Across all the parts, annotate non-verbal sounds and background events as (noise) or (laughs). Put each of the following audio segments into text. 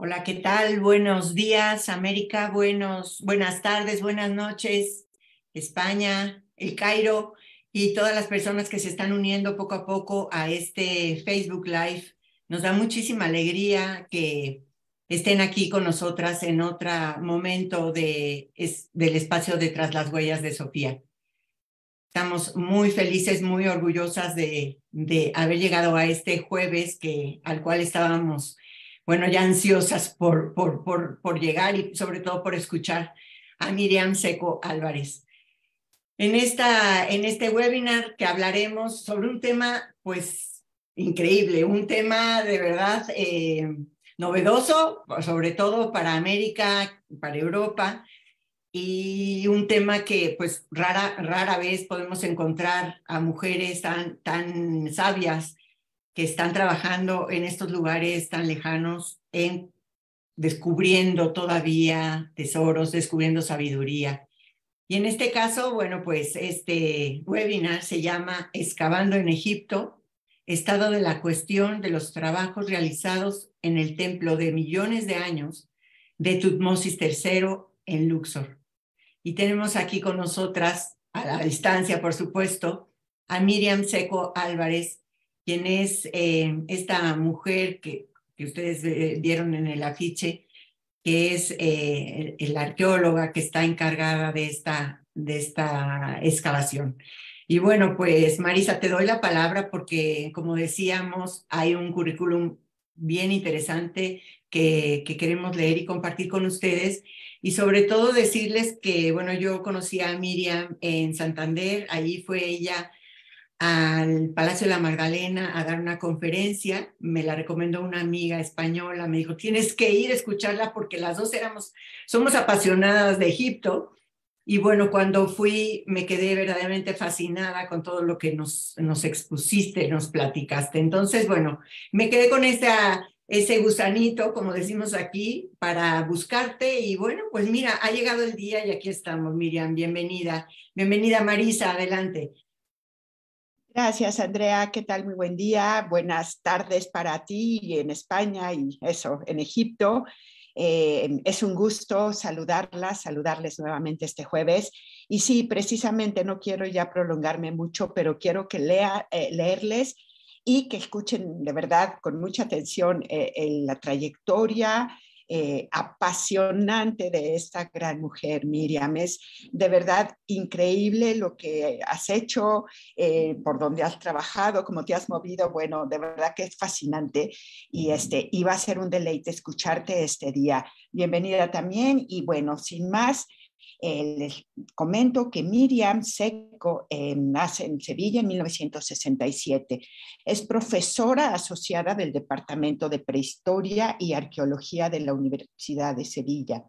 Hola, ¿qué tal? Buenos días, América. Buenos, buenas tardes, buenas noches, España, El Cairo y todas las personas que se están uniendo poco a poco a este Facebook Live. Nos da muchísima alegría que estén aquí con nosotras en otro momento de, del espacio de Tras las Huellas de Sofía. Estamos muy felices, muy orgullosas de, de haber llegado a este jueves que, al cual estábamos bueno, ya ansiosas por, por, llegar y sobre todo por escuchar a Miriam Seco Álvarez. En, esta, en este webinar que hablaremos sobre un tema, pues, increíble, un tema de verdad eh, novedoso, sobre todo para América, para Europa, y un tema que, pues, rara, rara vez podemos encontrar a mujeres tan, tan sabias que están trabajando en estos lugares tan lejanos, en descubriendo todavía tesoros, descubriendo sabiduría. Y en este caso, bueno, pues este webinar se llama Excavando en Egipto, estado de la cuestión de los trabajos realizados en el templo de millones de años de Tutmosis III en Luxor. Y tenemos aquí con nosotras, a la distancia, por supuesto, a Miriam Seco Álvarez, quien es eh, esta mujer que, que ustedes vieron eh, en el afiche, que es eh, arqueóloga que está encargada de esta, de esta excavación. Y bueno, pues Marisa, te doy la palabra porque, como decíamos, hay un currículum bien interesante que, que queremos leer y compartir con ustedes. Y sobre todo decirles que, bueno, yo conocí a Miriam en Santander, allí fue ella al Palacio de la Magdalena a dar una conferencia, me la recomendó una amiga española, me dijo, tienes que ir a escucharla porque las dos éramos, somos apasionadas de Egipto. Y bueno, cuando fui me quedé verdaderamente fascinada con todo lo que nos, nos expusiste, nos platicaste. Entonces, bueno, me quedé con esa, ese gusanito, como decimos aquí, para buscarte. Y bueno, pues mira, ha llegado el día y aquí estamos, Miriam, bienvenida. Bienvenida Marisa, adelante. Gracias, Andrea. ¿Qué tal? Muy buen día. Buenas tardes para ti en España y eso, en Egipto. Eh, es un gusto saludarlas, saludarles nuevamente este jueves. Y sí, precisamente no quiero ya prolongarme mucho, pero quiero que lea, eh, leerles y que escuchen de verdad con mucha atención eh, la trayectoria, eh, apasionante de esta gran mujer, Miriam. Es de verdad increíble lo que has hecho, eh, por donde has trabajado, cómo te has movido. Bueno, de verdad que es fascinante y este, iba a ser un deleite escucharte este día. Bienvenida también y bueno, sin más, eh, les comento que Miriam Seco eh, nace en Sevilla en 1967. Es profesora asociada del Departamento de Prehistoria y Arqueología de la Universidad de Sevilla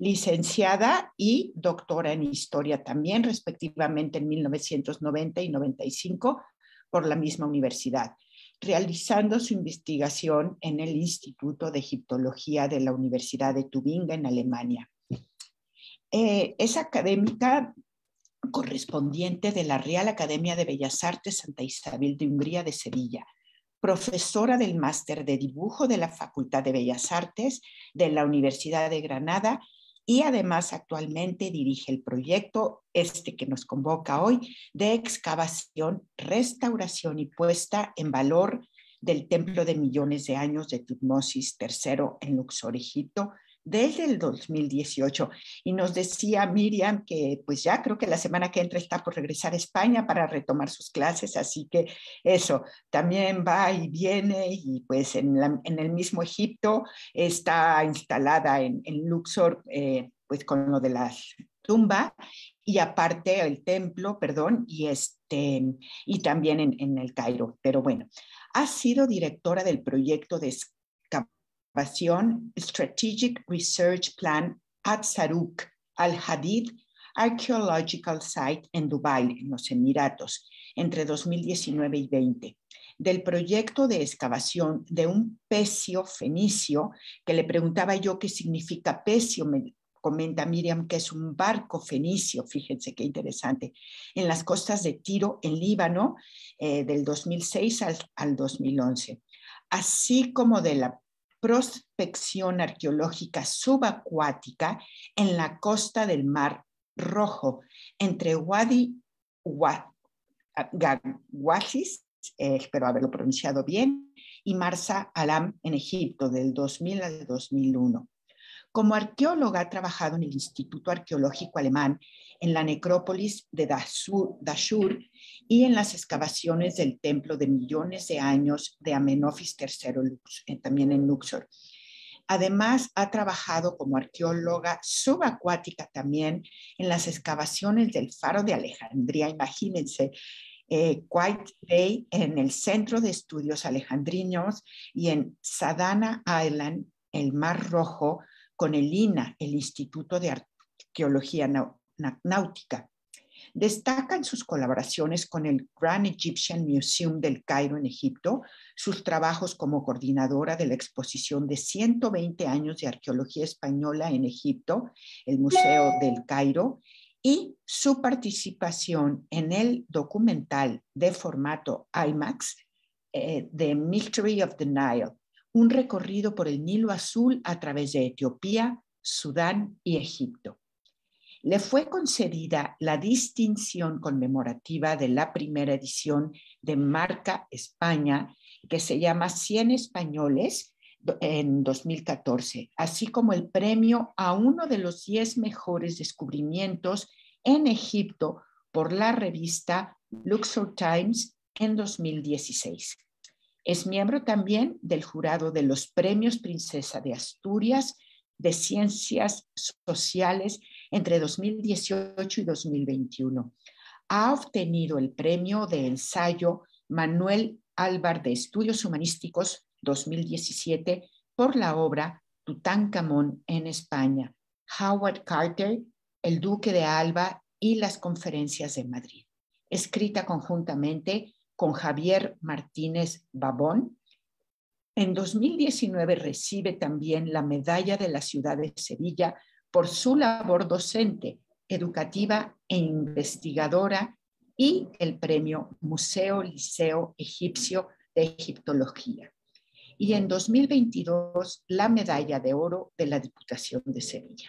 licenciada y doctora en historia también, respectivamente en 1990 y 95 por la misma universidad, realizando su investigación en el Instituto de Egiptología de la Universidad de Tubinga en Alemania. Eh, es académica correspondiente de la Real Academia de Bellas Artes Santa Isabel de Hungría de Sevilla, profesora del máster de dibujo de la Facultad de Bellas Artes de la Universidad de Granada y además actualmente dirige el proyecto, este que nos convoca hoy, de excavación, restauración y puesta en valor del templo de millones de años de Tutmosis III en Luxor, Egipto, desde el 2018. Y nos decía Miriam que pues ya creo que la semana que entra está por regresar a España para retomar sus clases, así que eso, también va y viene y pues en, el mismo Egipto está instalada en, Luxor, eh, pues con lo de las tumba y aparte el templo, perdón, y, este, y también en, en el Cairo. Pero bueno, ha sido directora del proyecto de Strategic Research Plan at Saruk al-Hadid Archaeological Site en Dubai, en los Emiratos, entre 2019 y 20, del proyecto de excavación de un pecio fenicio, que le preguntaba yo qué significa pecio, me comenta Miriam que es un barco fenicio, fíjense qué interesante, en las costas de Tiro, en Líbano, eh, del 2006 al 2011, así como de la prospección arqueológica subacuática en la costa del Mar Rojo, entre Wadi ah, Gawasis, eh, espero haberlo pronunciado bien, y Marsa Alam en Egipto del 2000 al 2001. Como arqueóloga ha trabajado en el Instituto Arqueológico Alemán, en la necrópolis de Dashur, y en las excavaciones del templo de millones de años de Amenofis III, eh, también en Luxor. Además, ha trabajado como arqueóloga subacuática también en las excavaciones del faro de Alejandría. Imagínense, eh, White Bay en el Centro de Estudios Alejandrinos y en Sadana Island, el Mar Rojo, con el INA, el Instituto de Arqueología Náutica. Destacan sus colaboraciones con el Grand Egyptian Museum del Cairo en Egipto, sus trabajos como coordinadora de la exposición de 120 años de arqueología española en Egipto, el Museo del Cairo, y su participación en el documental de formato IMAX The eh, Mystery of the Nile, un recorrido por el Nilo Azul a través de Etiopía, Sudán y Egipto. Le fue concedida la distinción conmemorativa de la primera edición de Marca España, que se llama 100 Españoles en 2014, así como el premio a uno de los 10 mejores descubrimientos en Egipto por la revista Luxor Times en 2016. Es miembro también del jurado de los Premios Princesa de Asturias de Ciencias Sociales entre 2018 y 2021. Ha obtenido el premio de ensayo Manuel Álvar de Estudios Humanísticos 2017 por la obra Tutankamón en España, Howard Carter, El Duque de Alba y las Conferencias de Madrid, escrita conjuntamente con Javier Martínez Babón. En 2019 recibe también la Medalla de la Ciudad de Sevilla por su labor docente, educativa e investigadora y el premio Museo Liceo Egipcio de Egiptología. Y en 2022 la Medalla de Oro de la Diputación de Sevilla.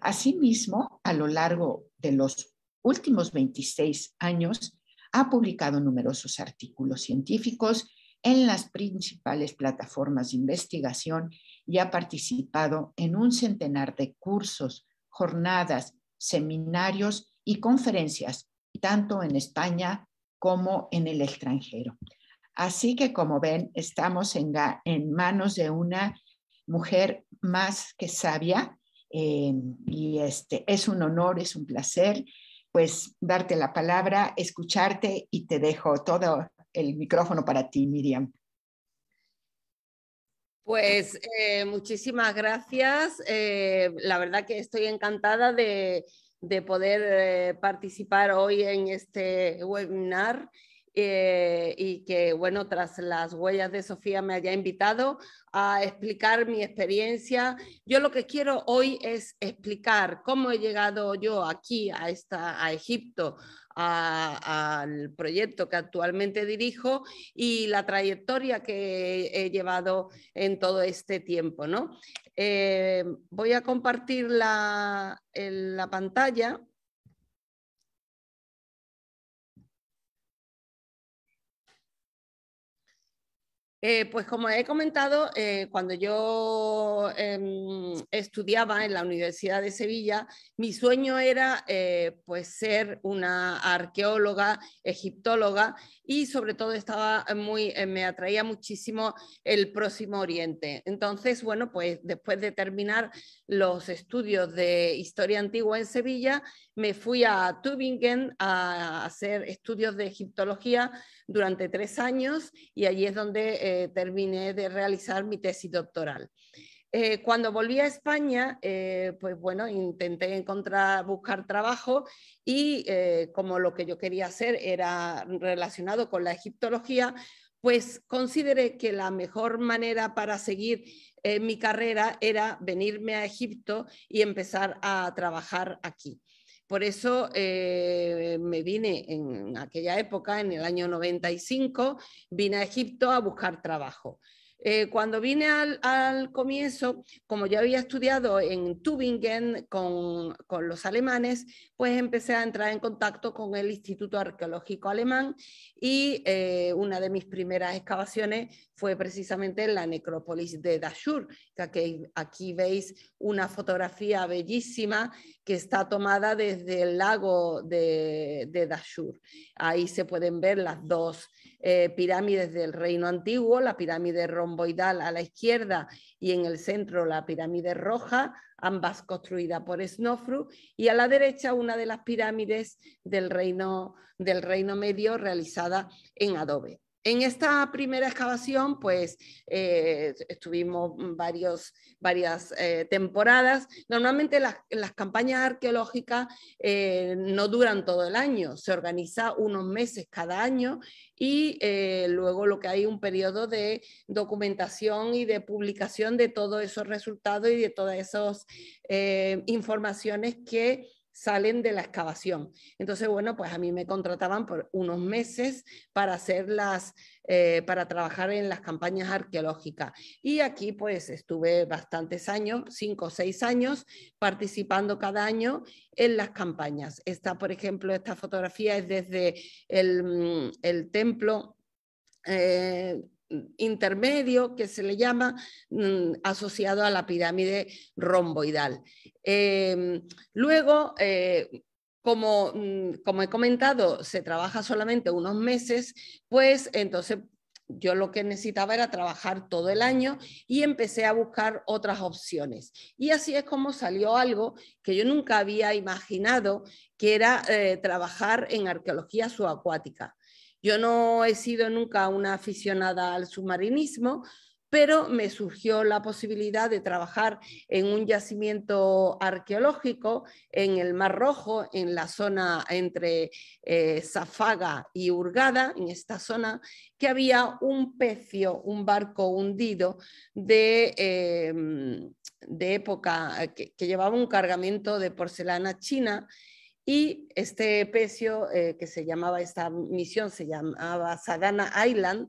Asimismo, a lo largo de los últimos 26 años, ha publicado numerosos artículos científicos en las principales plataformas de investigación y ha participado en un centenar de cursos, jornadas, seminarios y conferencias, tanto en España como en el extranjero. Así que, como ven, estamos en, manos de una mujer más que sabia eh, y este, es un honor, es un placer pues darte la palabra, escucharte y te dejo todo el micrófono para ti, Miriam. Pues eh, muchísimas gracias. Eh, la verdad que estoy encantada de, de poder eh, participar hoy en este webinar eh, y que, bueno, tras las huellas de Sofía me haya invitado a explicar mi experiencia. Yo lo que quiero hoy es explicar cómo he llegado yo aquí a, esta, a Egipto, al proyecto que actualmente dirijo y la trayectoria que he llevado en todo este tiempo. ¿no? Eh, voy a compartir la pantalla. Eh, pues como he comentado, eh, cuando yo em, estudiaba en la Universidad de Sevilla, mi sueño era eh, pues, ser una arqueóloga, egiptóloga y sobre todo estaba muy, me atraía muchísimo el Próximo Oriente. Entonces, bueno, pues después de terminar los estudios de historia antigua en Sevilla, me fui a Tübingen a hacer estudios de egiptología durante tres años y allí es donde eh, terminé de realizar mi tesis doctoral. Eh, cuando volví a España, eh, pues bueno, intenté encontrar, buscar trabajo y como lo que yo quería hacer era relacionado con la egiptología, pues consideré que la mejor manera para seguir mi carrera era venirme a Egipto y empezar a trabajar aquí. Por eso eh, me vine en aquella época, en el año 95, vine a Egipto a buscar trabajo. Eh, cuando vine al, comienzo, como ya había estudiado en Tübingen con, los alemanes, pues empecé a entrar en contacto con el Instituto Arqueológico Alemán y eh, una de mis primeras excavaciones fue precisamente en la necrópolis de Dashur, que aquí veis una fotografía bellísima que está tomada desde el lago de, Dashur. Ahí se pueden ver las dos eh, pirámides del reino antiguo, la pirámide romboidal a la izquierda y en el centro la pirámide roja, ambas construidas por Snofru, y a la derecha una de las pirámides del reino, del reino medio realizada en adobe. En esta primera excavación, pues eh, estuvimos varias eh, temporadas. Normalmente las, campañas arqueológicas eh, no duran todo el año, se organiza unos meses cada año y luego lo que hay un periodo de documentación y de publicación de todos esos resultados y de todas esas informaciones que salen de la excavación. Entonces, bueno, pues a mí me contrataban por unos meses para hacer eh, para trabajar en las campañas arqueológicas. Y aquí pues estuve bastantes años, cinco o seis años, participando cada año en las campañas. Esta, por ejemplo, esta fotografía es desde el, mm, templo. Eh, intermedio que se le llama mm, asociado a la pirámide romboidal. Em, luego, eh, como, mm, como he comentado, se trabaja solamente unos meses, pues entonces yo lo que necesitaba era trabajar todo el año y empecé a buscar otras opciones. Y así es como salió algo que yo nunca había imaginado, que era eh, trabajar en arqueología subacuática. Yo no he sido nunca una aficionada al submarinismo, pero me surgió la posibilidad de trabajar en un yacimiento arqueológico en el Mar Rojo, en la zona entre eh, Zafaga y Urgada, en esta zona, que había un pecio, un barco hundido de, eh, época eh, que llevaba un cargamento de porcelana china y este pecio eh, que se llamaba, esta misión se llamaba Sagana Island,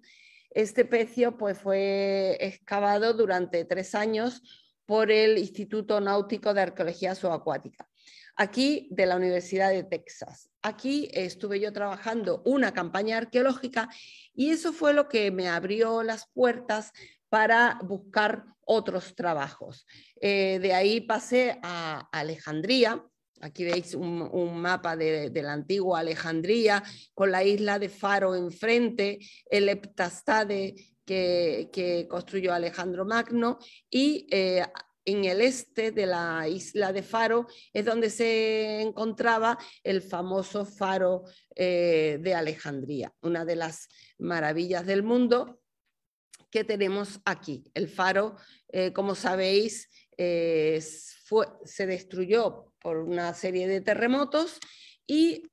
este pecio pues, fue excavado durante tres años por el Instituto Náutico de Arqueología Subacuática, aquí de la Universidad de Texas. Aquí estuve yo trabajando una campaña arqueológica y eso fue lo que me abrió las puertas para buscar otros trabajos. Eh, de ahí pasé a Alejandría, Aquí veis un, mapa de, la antigua Alejandría con la isla de Faro enfrente, el Heptastade que, construyó Alejandro Magno y eh, en el este de la isla de Faro es donde se encontraba el famoso faro eh, de Alejandría, una de las maravillas del mundo que tenemos aquí. El faro, eh, como sabéis, se destruyó por una serie de terremotos y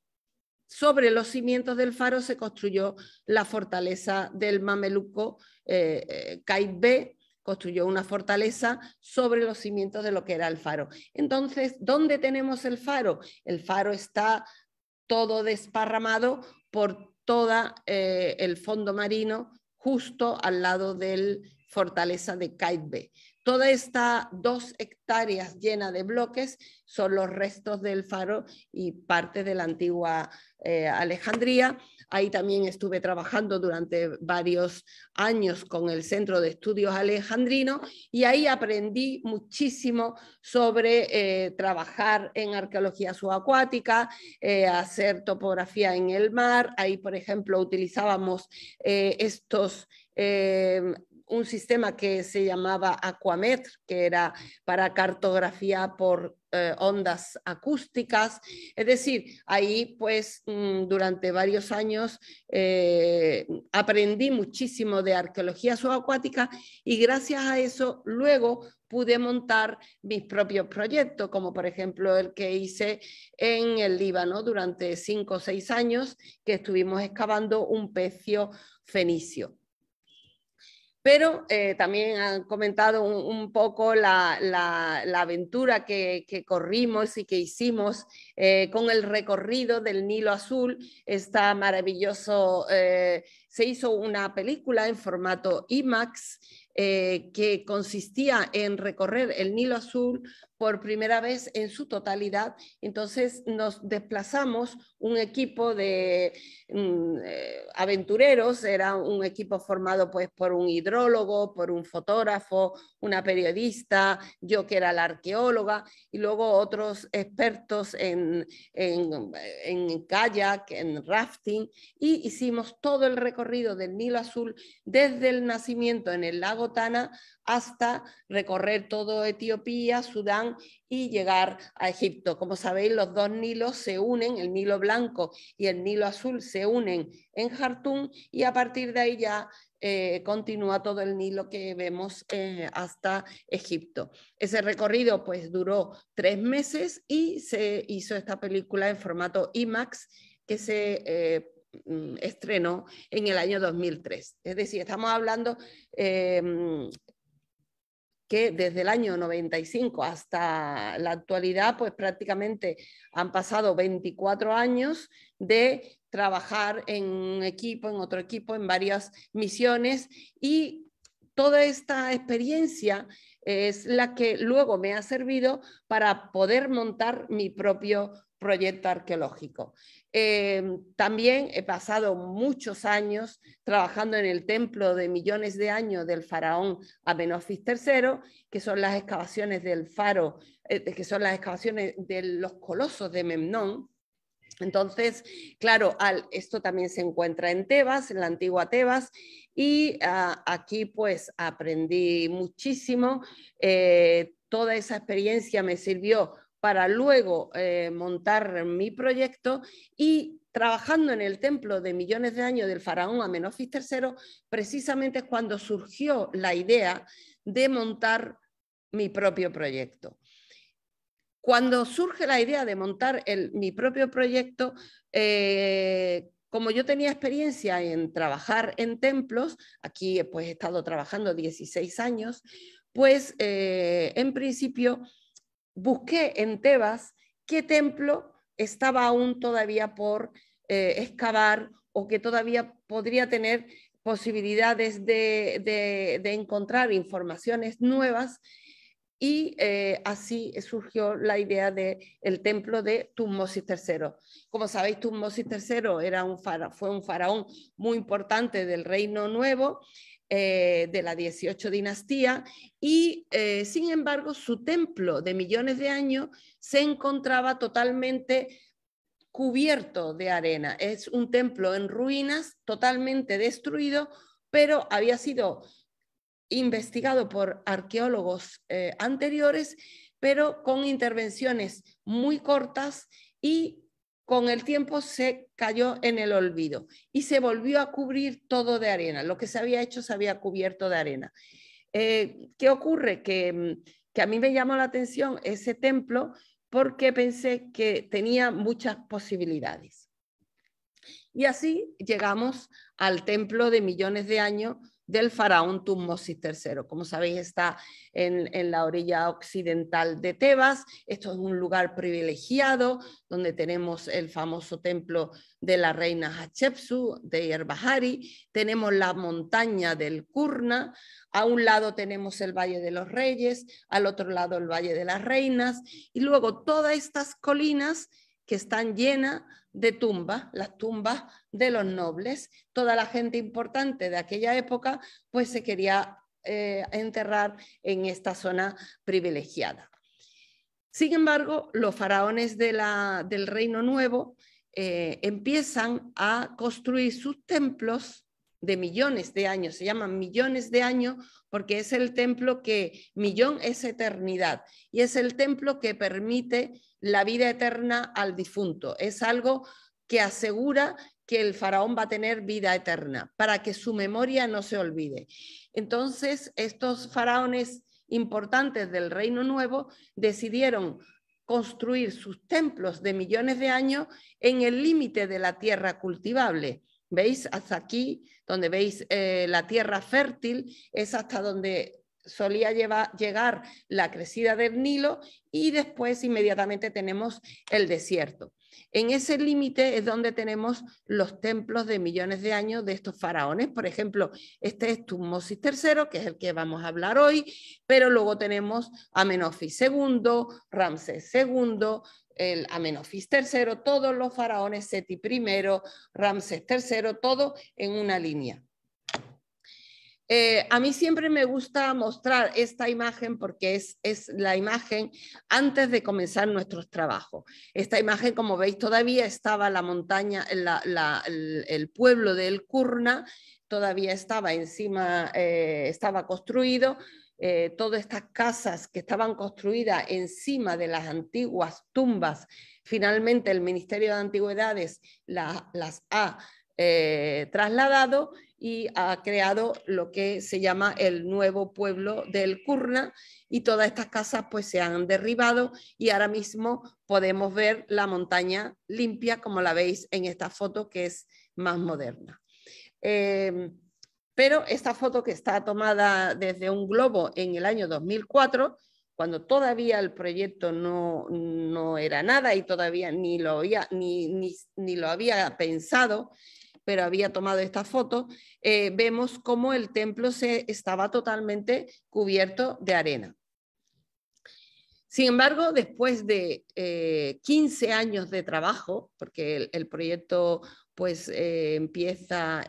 sobre los cimientos del faro se construyó la fortaleza del mameluco eh, eh B, construyó una fortaleza sobre los cimientos de lo que era el faro. Entonces, ¿dónde tenemos el faro? El faro está todo desparramado por todo eh, el fondo marino, justo al lado de la fortaleza de B. Toda esta dos hectáreas llena de bloques son los restos del faro y parte de la antigua eh, Alejandría. Ahí también estuve trabajando durante varios años con el Centro de Estudios Alejandrino y ahí aprendí muchísimo sobre eh, trabajar en arqueología subacuática, eh, hacer topografía en el mar. Ahí, por ejemplo, utilizábamos estos un sistema que se llamaba Aquamet, que era para cartografía por eh, ondas acústicas. Es decir, ahí pues mm, durante varios años eh, aprendí muchísimo de arqueología subacuática y gracias a eso luego pude montar mis propios proyectos, como por ejemplo el que hice en el Líbano durante cinco o seis años, que estuvimos excavando un pecio fenicio pero eh, también han comentado un, poco la, aventura que, corrimos y que hicimos eh, con el recorrido del Nilo Azul, está maravilloso, eh, se hizo una película en formato IMAX. que consistía en recorrer el Nilo Azul por primera vez en su totalidad. Entonces nos desplazamos un equipo de mm, eh, aventureros, era un equipo formado pues por un hidrólogo, por un fotógrafo, una periodista, yo que era la arqueóloga y luego otros expertos en, en, en kayak, en rafting y hicimos todo el recorrido del Nilo Azul desde el nacimiento en el lago Tana hasta recorrer todo Etiopía, Sudán y llegar a Egipto. Como sabéis, los dos Nilos se unen, el Nilo blanco y el Nilo azul se unen en Jartum y a partir de ahí ya eh, continúa todo el Nilo que vemos eh, hasta Egipto. Ese recorrido pues duró tres meses y se hizo esta película en formato IMAX que se eh, mm, estrenó en el año 2003. Es decir, estamos hablando que desde el año 95 hasta la actualidad, pues prácticamente han pasado 24 años de trabajar en un equipo, en otro equipo, en varias misiones y toda esta experiencia es la que luego me ha servido para poder montar mi propio proyecto arqueológico. Em, también he pasado muchos años trabajando en el templo de millones de años del faraón Amenofis III, que son las excavaciones del faro, eh, que son las excavaciones de los colosos de Memnón, entonces, claro, esto también se encuentra en Tebas, en la antigua Tebas, y ah, aquí pues aprendí muchísimo. Eh, toda esa experiencia me sirvió para luego eh, montar mi proyecto y trabajando en el templo de millones de años del faraón Amenofis III, precisamente es cuando surgió la idea de montar mi propio proyecto. Cuando surge la idea de montar mi propio proyecto, eh, como yo tenía experiencia en trabajar en templos, aquí pues, he estado trabajando 16 años, pues eh, en principio busqué en Tebas qué templo estaba aún todavía por eh, excavar o que todavía podría tener posibilidades de, encontrar informaciones nuevas y eh, así surgió la idea del el templo de Tutmosis III. Como sabéis, Tutmosis III era un fue un faraón muy importante del Reino Nuevo eh, de la 18 dinastía y eh, sin embargo su templo de millones de años se encontraba totalmente cubierto de arena. Es un templo en ruinas, totalmente destruido, pero había sido investigado por arqueólogos eh, anteriores, pero con intervenciones muy cortas y con el tiempo se cayó en el olvido y se volvió a cubrir todo de arena. Lo que se había hecho se había cubierto de arena. Eh, ¿Qué ocurre? Que, mm, que a mí me llamó la atención ese templo porque pensé que tenía muchas posibilidades. Y así llegamos al templo de millones de años del faraón Tutmosis III. Como sabéis, está en, en la orilla occidental de Tebas. Esto es un lugar privilegiado donde tenemos el famoso templo de la reina Hatshepsut de Yerbahari, tenemos la montaña del Kurna, a un lado tenemos el Valle de los Reyes, al otro lado el Valle de las Reinas, y luego todas estas colinas que están llenas de tumbas, las tumbas de los nobles. Toda la gente importante de aquella época pues se quería eh, enterrar en esta zona privilegiada. Sin embargo, los faraones del Reino Nuevo eh, empiezan a construir sus templos de millones de años, se llaman millones de años porque es el templo que, millón es eternidad, y es el templo que permite la vida eterna al difunto. Es algo que asegura que el faraón va a tener vida eterna, para que su memoria no se olvide. Entonces, estos faraones importantes del Reino Nuevo decidieron construir sus templos de millones de años en el límite de la tierra cultivable. ¿Veis? Hasta aquí, donde veis eh, la tierra fértil, es hasta donde solía llegar la crecida del Nilo y después inmediatamente tenemos el desierto. En ese límite es donde tenemos los templos de millones de años de estos faraones. Por ejemplo, este es Tutmosis III, que es el que vamos a hablar hoy, pero luego tenemos Amenofis II, Ramsés II, el Amenofis III, todos los faraones, Seti I, Ramsés III, todo en una línea. Eh, a mí siempre me gusta mostrar esta imagen porque es, la imagen antes de comenzar nuestros trabajos. Esta imagen, como veis, todavía estaba la montaña, el, pueblo del Kurna, Curna, todavía estaba encima, eh, estaba construido. Eh, todas estas casas que estaban construidas encima de las antiguas tumbas, finalmente el Ministerio de Antigüedades las ha trasladado y ha creado lo que se llama el nuevo pueblo del Kurna y todas estas casas pues se han derribado y ahora mismo podemos ver la montaña limpia como la veis en esta foto que es más moderna. Eh, pero esta foto que está tomada desde un globo en el año 2004, cuando todavía el proyecto no, era nada y todavía ni lo, ni, ni lo había pensado, pero había tomado esta foto, eh, vemos cómo el templo se estaba totalmente cubierto de arena. Sin embargo, después de 15 eh, años de trabajo, porque el, proyecto pues eh, empieza,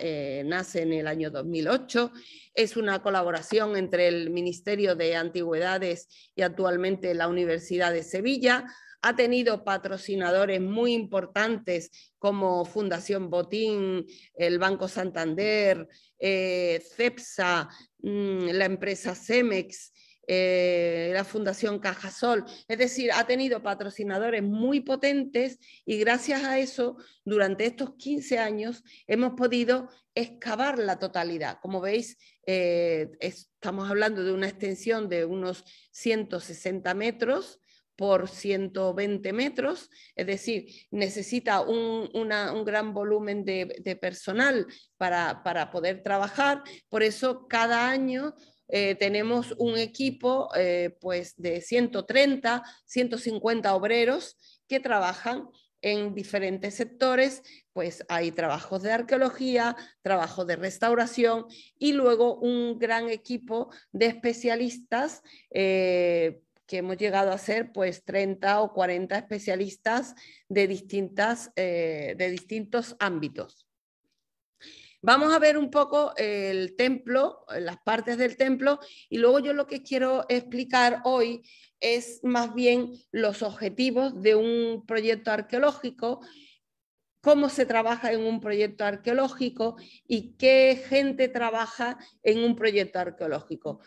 nace en el año 2008, es una colaboración entre el Ministerio de Antigüedades y actualmente la Universidad de Sevilla, ha tenido patrocinadores muy importantes como Fundación Botín, el Banco Santander, eh, CEPSA, mm, la empresa Cemex. Eh, la Fundación Cajasol. Es decir, ha tenido patrocinadores muy potentes y gracias a eso, durante estos 15 años, hemos podido excavar la totalidad. Como veis, eh, estamos hablando de una extensión de unos 160 metros por 120 metros, es decir, necesita un, gran volumen de, personal para, poder trabajar, por eso cada año eh, tenemos un equipo eh, pues de 130, 150 obreros que trabajan en diferentes sectores, pues hay trabajos de arqueología, trabajos de restauración y luego un gran equipo de especialistas eh, que hemos llegado a ser pues 30 o 40 especialistas de, eh, de distintos ámbitos. Vamos a ver un poco el templo, eh, las partes del templo, y luego yo lo que quiero explicar hoy es más bien los objetivos de un proyecto arqueológico, cómo se trabaja en un proyecto arqueológico y qué gente trabaja en un proyecto arqueológico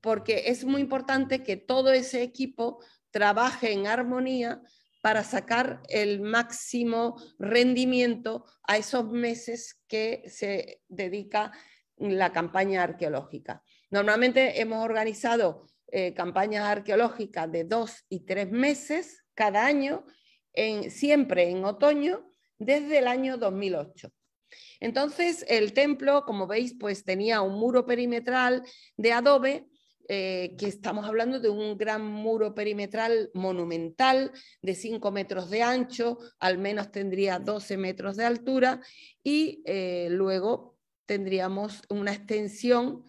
porque es muy importante que todo ese equipo trabaje en armonía para sacar el máximo rendimiento a esos meses que se dedica la campaña arqueológica. Normalmente hemos organizado eh, campañas arqueológicas de dos y tres meses cada año, siempre en otoño, desde el año 2008. Entonces, el templo, como veis, pues tenía un muro perimetral de adobe eh, que estamos hablando de un gran muro perimetral monumental de 5 metros de ancho, al menos tendría 12 metros de altura, y eh, luego tendríamos una extensión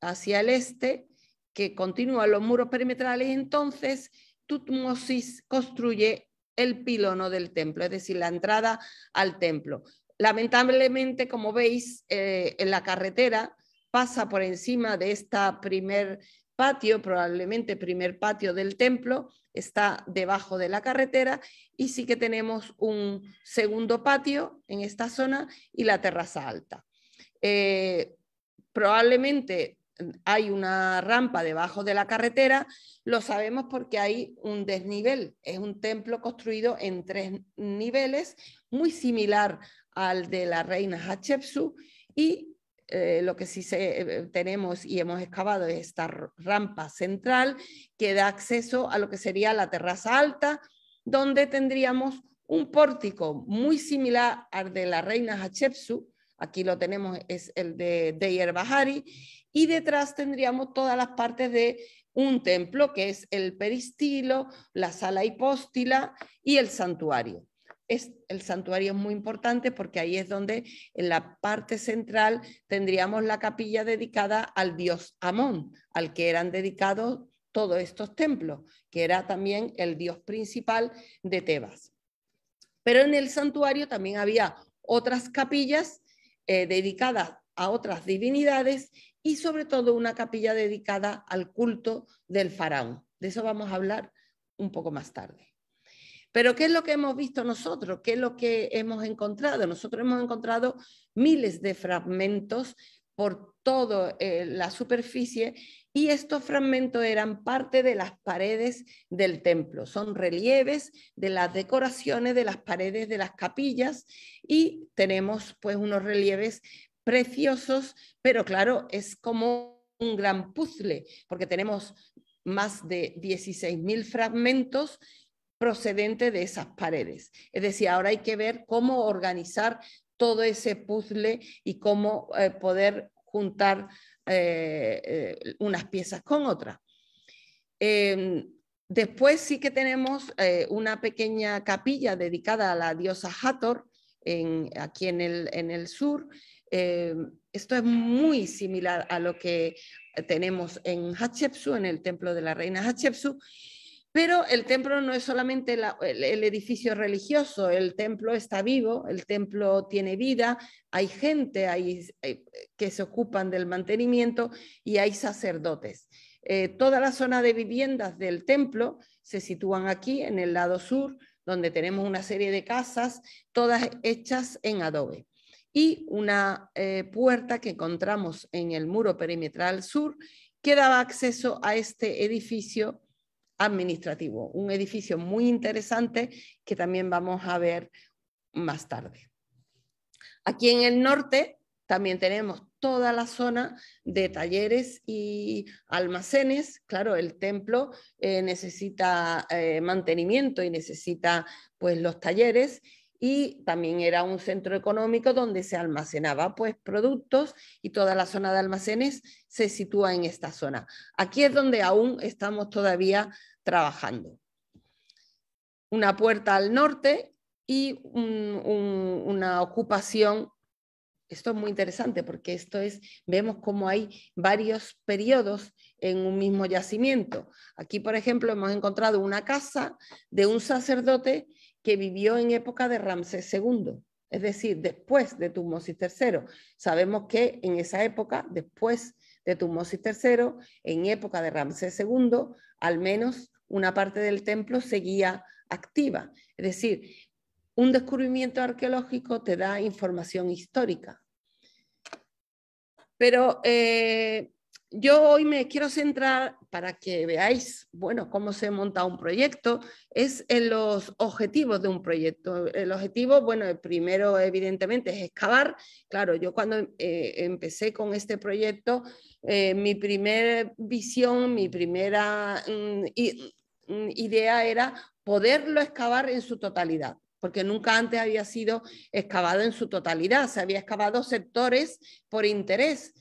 hacia el este que continúa los muros perimetrales. Entonces, Tutmosis construye el pilono del templo, es decir, la entrada al templo. Lamentablemente, como veis, eh, en la carretera pasa por encima de esta primer patio, probablemente primer patio del templo, está debajo de la carretera y sí que tenemos un segundo patio en esta zona y la terraza alta. Eh, probablemente hay una rampa debajo de la carretera, lo sabemos porque hay un desnivel. Es un templo construido en tres niveles, muy similar al de la reina Hatshepsut, y eh, lo que sí eh, eh, tenemos y hemos excavado es esta rampa central que da acceso a lo que sería la terraza alta, donde tendríamos un pórtico muy similar al de la reina Hatshepsut, aquí lo tenemos, es el de Deir Bahari, y detrás tendríamos todas las partes de un templo, que es el peristilo, la sala hipóstila y el santuario el santuario es muy importante porque ahí es donde en la parte central tendríamos la capilla dedicada al dios Amón, al que eran dedicados todos estos templos, que era también el dios principal de Tebas. Pero en el santuario también había otras capillas eh, dedicadas a otras divinidades y sobre todo una capilla dedicada al culto del faraón. De eso vamos a hablar un poco más tarde. Pero ¿qué es lo que hemos visto nosotros? ¿Qué es lo que hemos encontrado? Nosotros hemos encontrado miles de fragmentos por toda eh, la superficie y estos fragmentos eran parte de las paredes del templo. Son relieves de las decoraciones de las paredes de las capillas y tenemos pues unos relieves preciosos, pero claro, es como un gran puzzle porque tenemos más de 16.000 fragmentos procedente de esas paredes. Es decir, ahora hay que ver cómo organizar todo ese puzzle y cómo eh, poder juntar eh, eh, unas piezas con otras. Em, después sí que tenemos una pequeña capilla dedicada a la diosa Hathor aquí en el, en el sur. Em, esto es muy similar a lo que tenemos en Hatshepsut, en el templo de la reina Hatshepsut, pero el templo no es solamente el, edificio religioso, el templo está vivo, el templo tiene vida, hay gente eh, que se ocupan del mantenimiento y hay sacerdotes. Eh, toda la zona de viviendas del templo se sitúan aquí, en el lado sur, donde tenemos una serie de casas, todas hechas en adobe. Y una eh, puerta que encontramos en el muro perimetral sur que daba acceso a este edificio administrativo, un edificio muy interesante que también vamos a ver más tarde. Aquí en el norte también tenemos toda la zona de talleres y almacenes. Claro, el templo eh, necesita eh, mantenimiento y necesita pues los talleres y también era un centro económico donde se almacenaba pues productos y toda la zona de almacenes se sitúa en esta zona. Aquí es donde aún estamos todavía trabajando. Una puerta al norte y una ocupación. Esto es muy interesante porque esto es, vemos cómo hay varios periodos en un mismo yacimiento. Aquí, por ejemplo, hemos encontrado una casa de un sacerdote que vivió en época de Ramsés II, es decir, después de Tutmosis III. Sabemos que en esa época, después de Tutmosis III, en época de Ramsés II, al menos una parte del templo seguía activa. Es decir, un descubrimiento arqueológico te da información histórica. Pero eh, yo hoy me quiero centrar para que veáis, bueno, cómo se monta un proyecto, es en los objetivos de un proyecto. El objetivo, bueno, el primero evidentemente es excavar. Claro, yo cuando eh, empecé con este proyecto, eh, mi primera visión, mi primera mm, mm, idea era poderlo excavar en su totalidad porque nunca antes había sido excavado en su totalidad, se había excavado sectores por interés,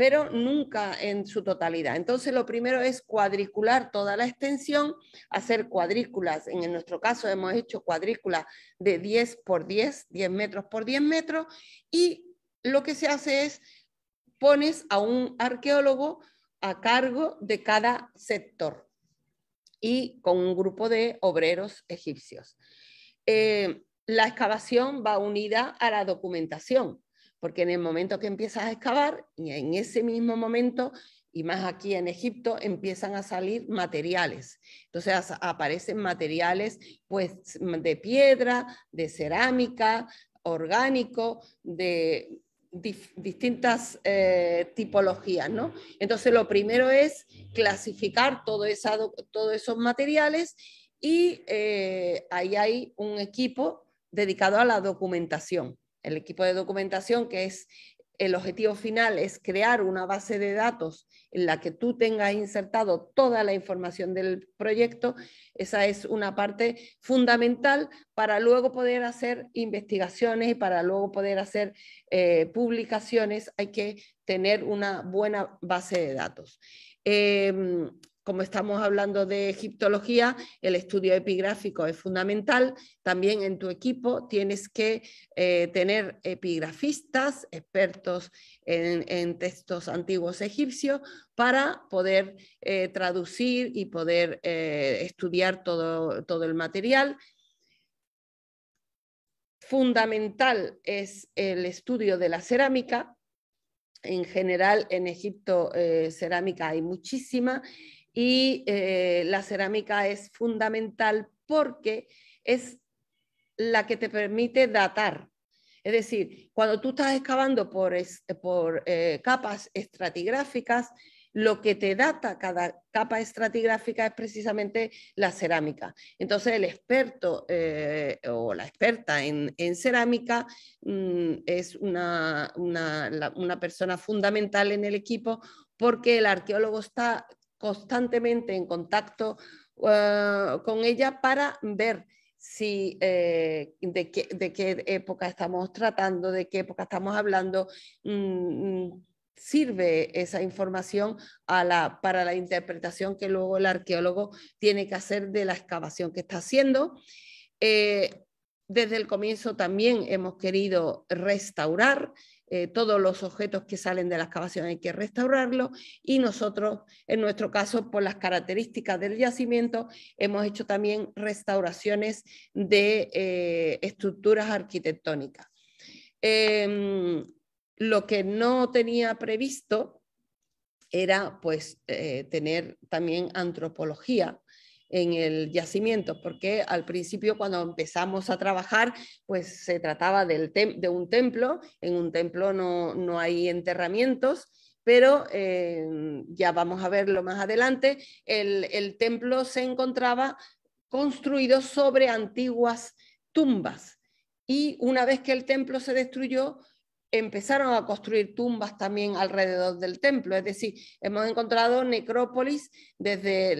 pero nunca en su totalidad. Entonces, lo primero es cuadricular toda la extensión, hacer cuadrículas. En nuestro caso hemos hecho cuadrículas de 10 por 10, 10 metros por 10 metros, y lo que se hace es pones a un arqueólogo a cargo de cada sector y con un grupo de obreros egipcios. Eh, la excavación va unida a la documentación porque en el momento que empiezas a excavar, y en ese mismo momento, y más aquí en Egipto, empiezan a salir materiales. Entonces aparecen materiales pues, de piedra, de cerámica, orgánico, de distintas eh, tipologías. ¿no? Entonces lo primero es clasificar todo todos esos materiales y eh, ahí hay un equipo dedicado a la documentación el equipo de documentación, que es el objetivo final, es crear una base de datos en la que tú tengas insertado toda la información del proyecto. Esa es una parte fundamental para luego poder hacer investigaciones y para luego poder hacer eh, publicaciones. Hay que tener una buena base de datos. Em, como estamos hablando de egiptología, el estudio epigráfico es fundamental. También en tu equipo tienes que eh, tener epigrafistas, expertos en, textos antiguos egipcios, para poder eh, traducir y poder eh, estudiar todo, todo el material. Fundamental es el estudio de la cerámica, en general en Egipto cerámica hay muchísima y eh, la cerámica es fundamental porque es la que te permite datar. Es decir, cuando tú estás excavando por, por eh, capas estratigráficas, lo que te data cada capa estratigráfica es precisamente la cerámica. Entonces el experto eh, o la experta en, cerámica mm, es una, una persona fundamental en el equipo porque el arqueólogo está constantemente en contacto eh, con ella para ver si, eh, de, qué, época estamos tratando, de qué época estamos hablando. Mm, mm, sirve esa información para la interpretación que luego el arqueólogo tiene que hacer de la excavación que está haciendo. Eh, desde el comienzo también hemos querido restaurar eh, todos los objetos que salen de la excavación hay que restaurarlos y nosotros, en nuestro caso, por las características del yacimiento, hemos hecho también restauraciones de eh, estructuras arquitectónicas. Em, lo que no tenía previsto era pues eh, tener también antropología en el yacimiento, porque al principio cuando empezamos a trabajar, pues se trataba del de un templo, en un templo no, no hay enterramientos, pero em, ya vamos a verlo más adelante, el templo se encontraba construido sobre antiguas tumbas. Y una vez que el templo se destruyó, empezaron a construir tumbas también alrededor del templo. Es decir, hemos encontrado necrópolis desde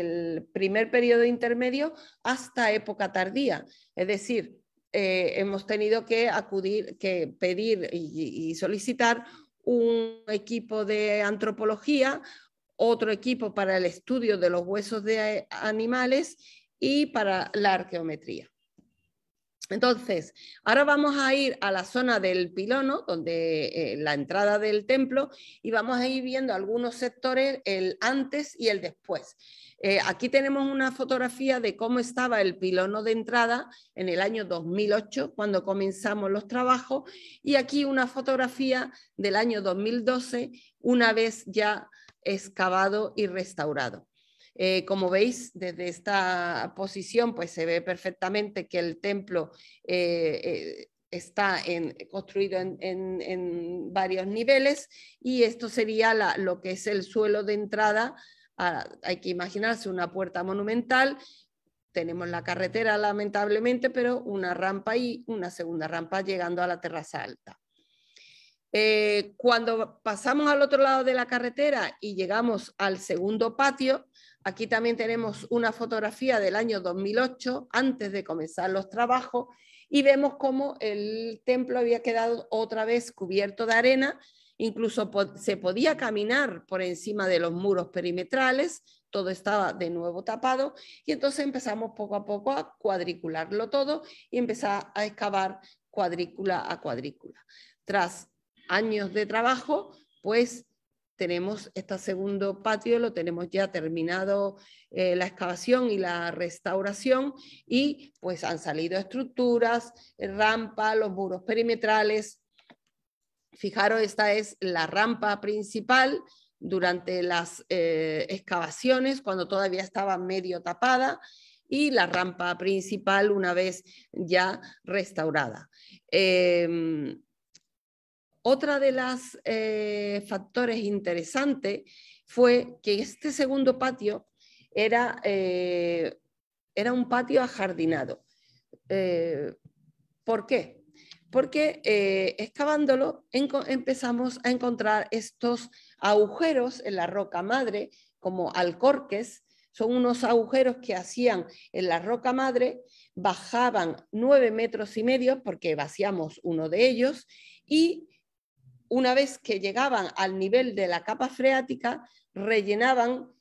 el, primer periodo intermedio hasta época tardía. Es decir, eh, hemos tenido que acudir, que pedir y solicitar un equipo de antropología, otro equipo para el estudio de los huesos de animales y para la arqueometría. Entonces, ahora vamos a ir a la zona del pilono, donde eh, la entrada del templo, y vamos a ir viendo algunos sectores, el antes y el después. Eh, aquí tenemos una fotografía de cómo estaba el pilono de entrada en el año 2008, cuando comenzamos los trabajos, y aquí una fotografía del año 2012, una vez ya excavado y restaurado. Eh, como veis, desde esta posición, pues se ve perfectamente que el templo eh, eh, está construido en, varios niveles y esto sería lo que es el suelo de entrada. Ah, hay que imaginarse una puerta monumental tenemos la carretera lamentablemente, pero una rampa y una segunda rampa llegando a la terraza alta. cuando pasamos al otro lado de la carretera y llegamos al segundo patio, Aquí también tenemos una fotografía del año 2008, antes de comenzar los trabajos, y vemos cómo el templo había quedado otra vez cubierto de arena, incluso se podía caminar por encima de los muros perimetrales, todo estaba de nuevo tapado, y entonces empezamos poco a poco a cuadricularlo todo y empezar a excavar cuadrícula a cuadrícula. Tras años de trabajo, pues tenemos este segundo patio, lo tenemos ya terminado eh, la excavación y la restauración y pues han salido estructuras, eh, rampa, los muros perimetrales. Fijaros, esta es la rampa principal durante las eh, excavaciones, cuando todavía estaba medio tapada y la rampa principal una vez ya restaurada. Em, otra de las eh, factores interesantes fue que este segundo patio era, eh, era un patio ajardinado. Eh, ¿Por qué? Porque excavándolo empezamos a encontrar estos agujeros en la roca madre, como alcorques, son unos agujeros que hacían en la roca madre, bajaban nueve metros y medio, porque vaciamos uno de ellos, y una vez que llegaban al nivel de la capa freática, rellenaban,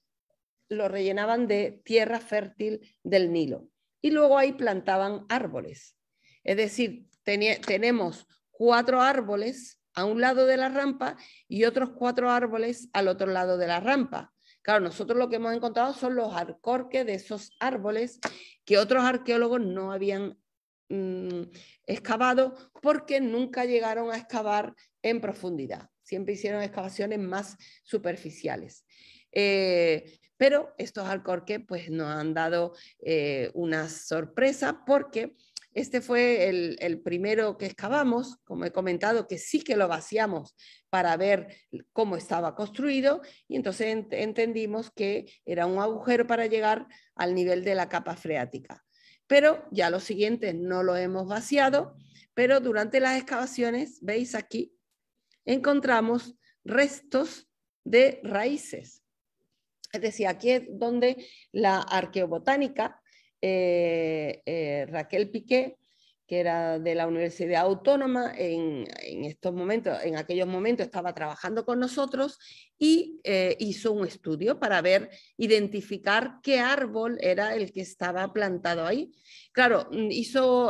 lo rellenaban de tierra fértil del Nilo. Y luego ahí plantaban árboles. Es decir, tenemos cuatro árboles a un lado de la rampa y otros cuatro árboles al otro lado de la rampa. Claro, nosotros lo que hemos encontrado son los arcorques de esos árboles que otros arqueólogos no habían mm, excavado porque nunca llegaron a excavar en profundidad. Siempre hicieron excavaciones más superficiales. Eh, pero estos alcorques pues, nos han dado eh, una sorpresa porque este fue el, primero que excavamos, como he comentado, que sí que lo vaciamos para ver cómo estaba construido y entonces entendimos que era un agujero para llegar al nivel de la capa freática. Pero ya lo siguiente no lo hemos vaciado, pero durante las excavaciones, veis aquí, encontramos restos de raíces. Es decir, aquí es donde la arqueobotánica eh, eh, Raquel Piqué que era de la Universidad Autónoma, en, estos momentos, en aquellos momentos estaba trabajando con nosotros y eh, hizo un estudio para ver, identificar qué árbol era el que estaba plantado ahí. Claro, mm,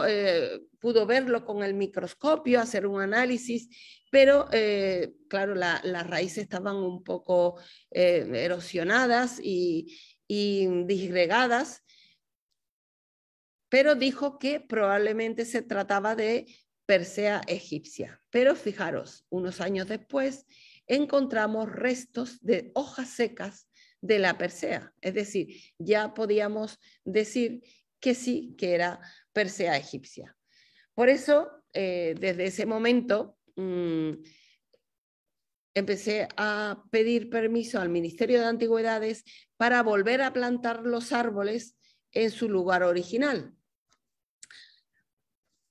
eh, pudo verlo con el microscopio, hacer un análisis, pero eh, claro, las raíces estaban un poco erosionadas y disgregadas pero dijo que probablemente se trataba de Persea egipcia. Pero fijaros, unos años después encontramos restos de hojas secas de la Persea, es decir, ya podíamos decir que sí, que era Persea egipcia. Por eso, eh, desde ese momento, mm, empecé a pedir permiso al Ministerio de Antigüedades para volver a plantar los árboles en su lugar original,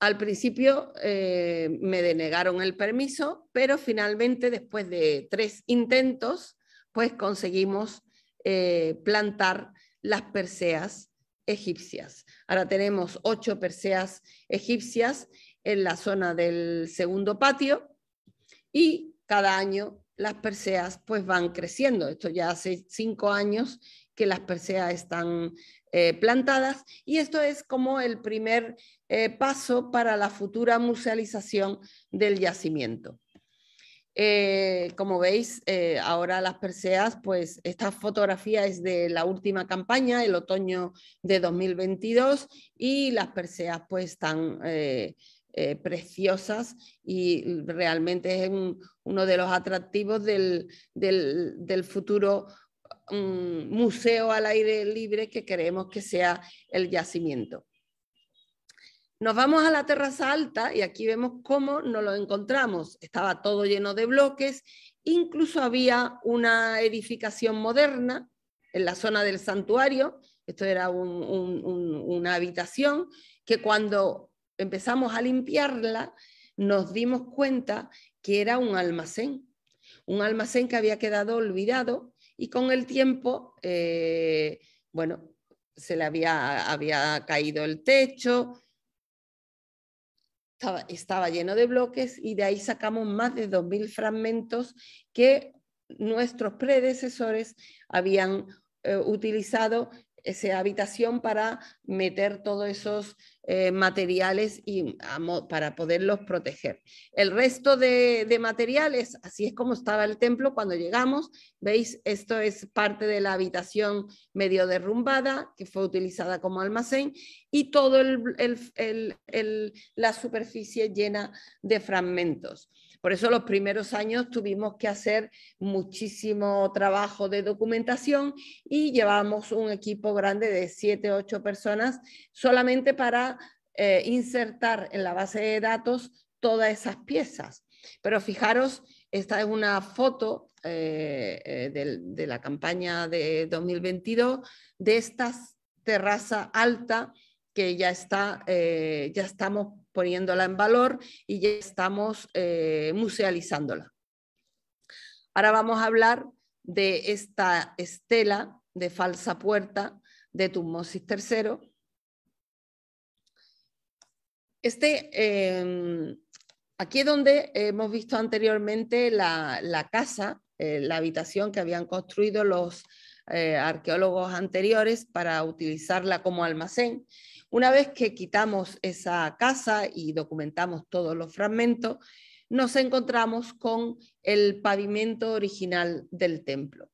al principio eh, me denegaron el permiso, pero finalmente, después de tres intentos, pues conseguimos eh, plantar las perseas egipcias. Ahora tenemos ocho perseas egipcias en la zona del segundo patio y cada año las perseas pues van creciendo. Esto ya hace cinco años que las perseas están eh, plantadas y esto es como el primer eh, paso para la futura musealización del yacimiento. Eh, como veis, ahora las perseas, pues esta fotografía es de la última campaña, el otoño de 2022, y las perseas pues están preciosas y realmente es uno de los atractivos del, del, del futuro museo al aire libre que queremos que sea el yacimiento. Nos vamos a la terraza alta y aquí vemos cómo nos lo encontramos. Estaba todo lleno de bloques, incluso había una edificación moderna en la zona del santuario, esto era una habitación que cuando empezamos a limpiarla nos dimos cuenta que era un almacén, un almacén que había quedado olvidado y con el tiempo, eh, bueno, se le había, había caído el techo, estaba, lleno de bloques y de ahí sacamos más de 2.000 fragmentos que nuestros predecesores habían eh, utilizado esa habitación para meter todos esos eh, materiales y para poderlos proteger. El resto de, materiales, así es como estaba el templo cuando llegamos. Veis, esto es parte de la habitación medio derrumbada que fue utilizada como almacén y toda la superficie llena de fragmentos. Por eso los primeros años tuvimos que hacer muchísimo trabajo de documentación y llevamos un equipo grande de 7, ocho personas solamente para eh, insertar en la base de datos todas esas piezas. Pero fijaros, esta es una foto eh, eh, de, la campaña de 2022 de esta terraza alta que ya, está, eh, ya estamos poniéndola en valor y ya estamos eh, musealizándola. Ahora vamos a hablar de esta estela de falsa puerta de Tummosis III. Este, eh, aquí es donde hemos visto anteriormente la casa, la habitación que habían construido los eh, arqueólogos anteriores para utilizarla como almacén. Una vez que quitamos esa casa y documentamos todos los fragmentos, nos encontramos con el pavimento original del templo.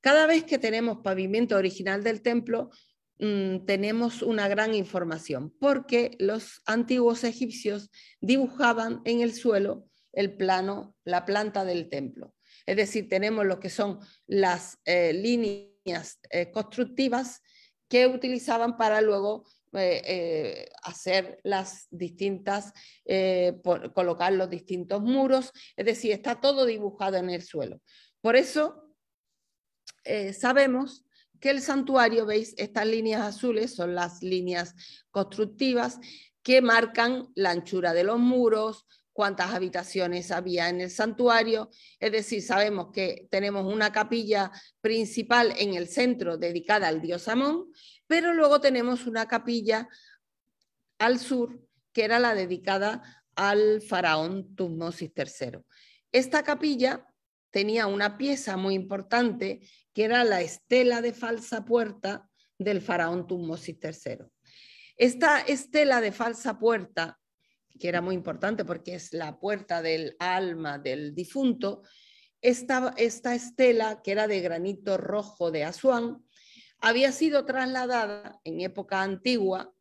Cada vez que tenemos pavimento original del templo, mm, tenemos una gran información, porque los antiguos egipcios dibujaban en el suelo el plano, la planta del templo. Es decir, tenemos lo que son las eh, líneas eh, constructivas que utilizaban para luego eh, hacer las distintas, colocar los distintos muros, es decir, está todo dibujado en el suelo. Por eso sabemos que el santuario, veis, estas líneas azules son las líneas constructivas que marcan la anchura de los muros, cuántas habitaciones había en el santuario, es decir, sabemos que tenemos una capilla principal en el centro dedicada al dios Amón, pero luego tenemos una capilla al sur que era la dedicada al faraón Tutmosis III. Esta capilla tenía una pieza muy importante que era la estela de falsa puerta del faraón Tutmosis III. Esta estela de falsa puerta que era muy importante porque es la puerta del alma del difunto, esta, esta estela, que era de granito rojo de Asuán, había sido trasladada en época antigua.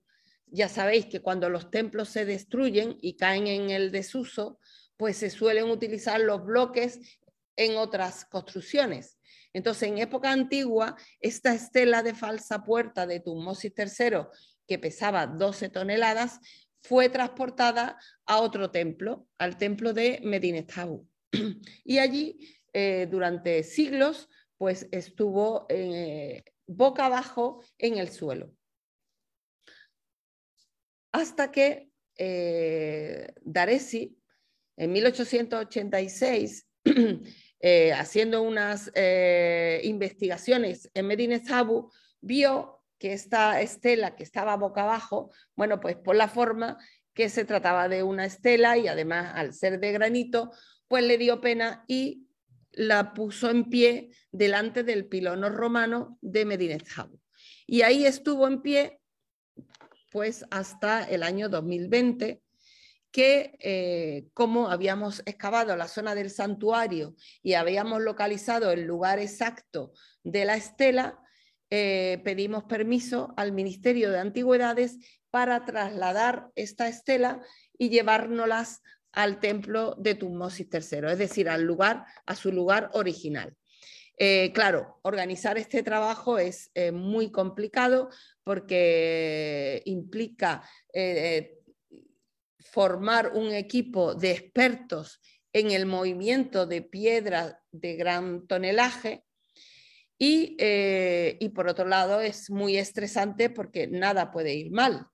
Ya sabéis que cuando los templos se destruyen y caen en el desuso, pues se suelen utilizar los bloques en otras construcciones. Entonces, en época antigua, esta estela de falsa puerta de tumosis III, que pesaba 12 toneladas, fue transportada a otro templo, al templo de Medinetabu. (clears throat) Y allí, eh, durante siglos, pues estuvo eh, boca abajo en el suelo. Hasta que eh, Daresi, en 1886, (clears throat) haciendo unas investigaciones en Medinetabu, vio esta estela que estaba boca abajo, bueno, pues por la forma que se trataba de una estela y además al ser de granito, pues le dio pena y la puso en pie delante del pilón romano de Medinezabú. Y ahí estuvo en pie pues hasta el año 2020, que eh, como habíamos excavado la zona del santuario y habíamos localizado el lugar exacto de la estela, eh, pedimos permiso al Ministerio de Antigüedades para trasladar esta estela y llevárnoslas al templo de Tummosis III, es decir, al lugar, a su lugar original. Eh, claro, organizar este trabajo es eh, muy complicado porque implica formar un equipo de expertos en el movimiento de piedras de gran tonelaje, eh, y, por otro lado, es muy estresante porque nada puede ir mal.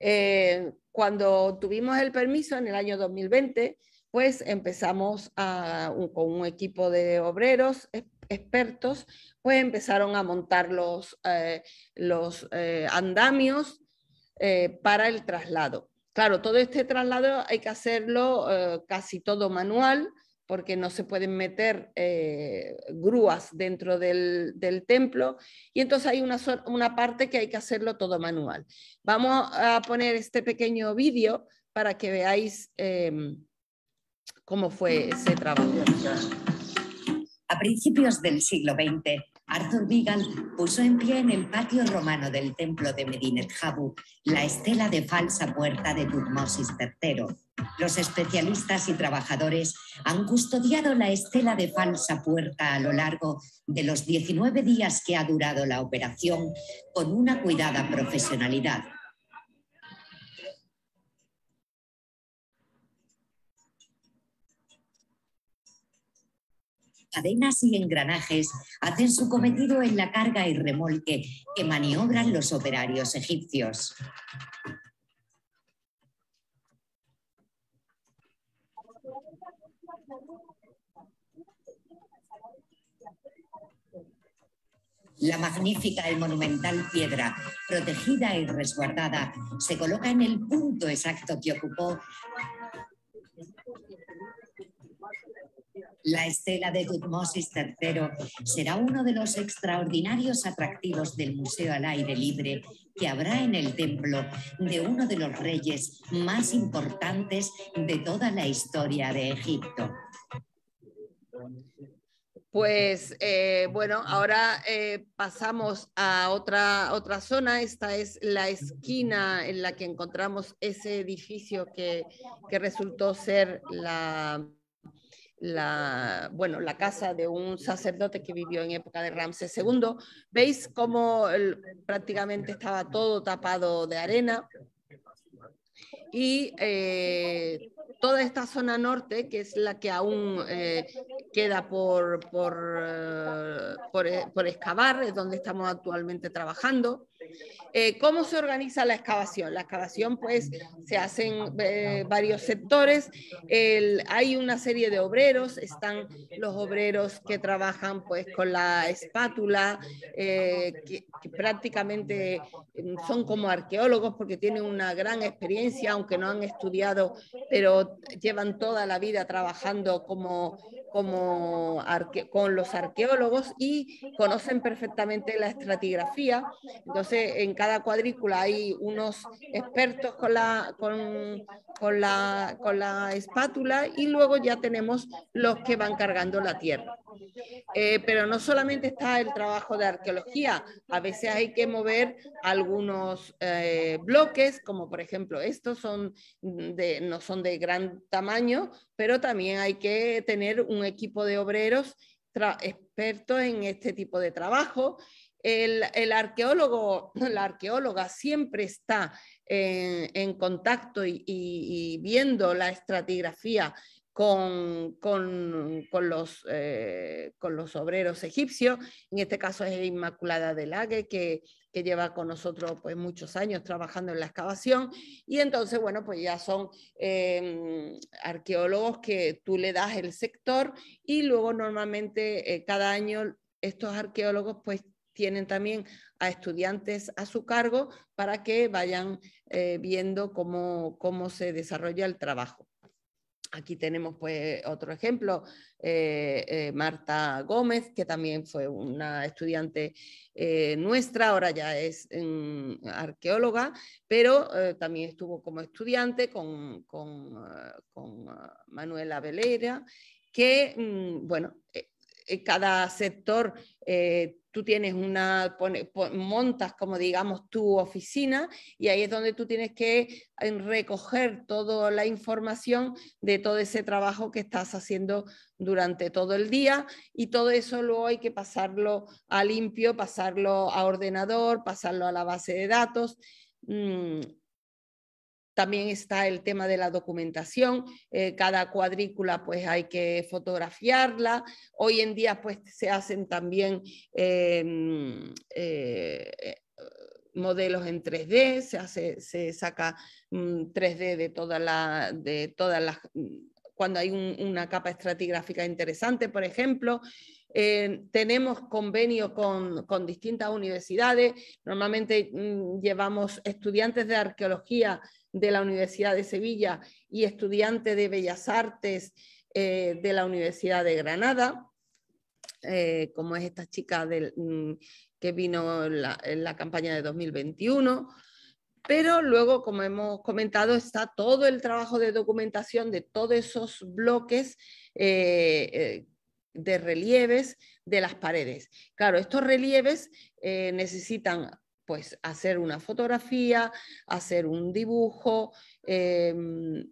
Eh, cuando tuvimos el permiso en el año 2020, pues empezamos con un equipo de obreros e, expertos, pues empezaron a montar los, eh, andamios para el traslado. Claro, todo este traslado hay que hacerlo casi todo manual porque no se pueden meter eh, grúas dentro del, templo, y entonces hay una, parte que hay que hacerlo todo manual. Vamos a poner este pequeño vídeo para que veáis em, cómo fue ese trabajo. A principios del siglo XX, Arthur Vigan puso en pie en el patio romano del templo de Medinet Habu la estela de falsa puerta de Tutmosis III los especialistas y trabajadores han custodiado la estela de falsa puerta a lo largo de los 19 días que ha durado la operación con una cuidada profesionalidad. cadenas y engranajes hacen su cometido en la carga y remolque que maniobran los operarios egipcios. La magnífica y monumental piedra, protegida y resguardada, se coloca en el punto exacto que ocupó la estela de Tutmosis III será uno de los extraordinarios atractivos del Museo al Aire Libre que habrá en el templo de uno de los reyes más importantes de toda la historia de Egipto. Pues eh, bueno, ahora eh, pasamos a otra, otra zona. Esta es la esquina en la que encontramos ese edificio que, resultó ser la, la, bueno, la casa de un sacerdote que vivió en época de Ramsés II. ¿Veis cómo prácticamente estaba todo tapado de arena? Y eh, toda esta zona norte, que es la que aún eh, queda por, eh, eh, por, excavar, es donde estamos actualmente trabajando. ¿Cómo se organiza la excavación? La excavación, pues, se en varios sectores. hay una serie de obreros, están los obreros que trabajan, pues, con la espátula, que prácticamente mm, son como arqueólogos porque tienen una gran experiencia, aunque no han estudiado, pero llevan toda la vida trabajando como como con los arqueólogos y conocen perfectamente la estratigrafía. Entonces, en cada cuadrícula hay unos expertos con la, con, la, con la espátula y luego ya tenemos los que van cargando la tierra. Eh, pero no solamente está el trabajo de arqueología, a veces hay que mover algunos eh, bloques, como por ejemplo estos son no son de gran tamaño, pero también hay que tener un equipo de obreros expertos en este tipo de trabajo. El, arqueólogo, (clears throat) la arqueóloga siempre está eh, en, contacto y, viendo la estratigrafía eh, con, los, obreros egipcios. En este caso es Inmaculada del Lague, que que lleva con nosotros pues muchos años trabajando en la excavación y entonces bueno pues ya son em, arqueólogos que tú le das el sector y luego normalmente eh, cada año estos arqueólogos pues tienen también a estudiantes a su cargo para que vayan eh, viendo cómo, cómo se desarrolla el trabajo. Aquí tenemos pues, otro ejemplo, eh, eh, Marta Gómez, que también fue una estudiante eh, nuestra, ahora ya es mm, arqueóloga, pero también estuvo como estudiante con, ah, ah, Manuela Velera, que, mm, bueno, cada sector tú tienes una, montas como digamos tu oficina y ahí es donde tú tienes que eh, recoger toda la información de todo ese trabajo que estás haciendo durante todo el día y todo eso luego hay que pasarlo a limpio, pasarlo a ordenador, pasarlo a la base de datos. Mm, también está el tema de la documentación. Eh, cada cuadrícula pues hay que fotografiarla. Hoy en día pues se hacen también eh, mm, eh, modelos en 3D, se, hace, se saca 3D mm, de, todas las... cuando hay una capa estratigráfica interesante, por ejemplo. tenemos convenio con, distintas universidades, normalmente mm, llevamos estudiantes de arqueología de la Universidad de Sevilla y estudiante de Bellas Artes eh, de la Universidad de Granada, eh, como es esta chica del, mm, que vino en la, campaña de 2021. Pero luego, como hemos comentado, está todo el trabajo de documentación de todos esos bloques eh, de relieves de las paredes. Claro, estos relieves necesitan pues hacer una fotografía, hacer un dibujo, em,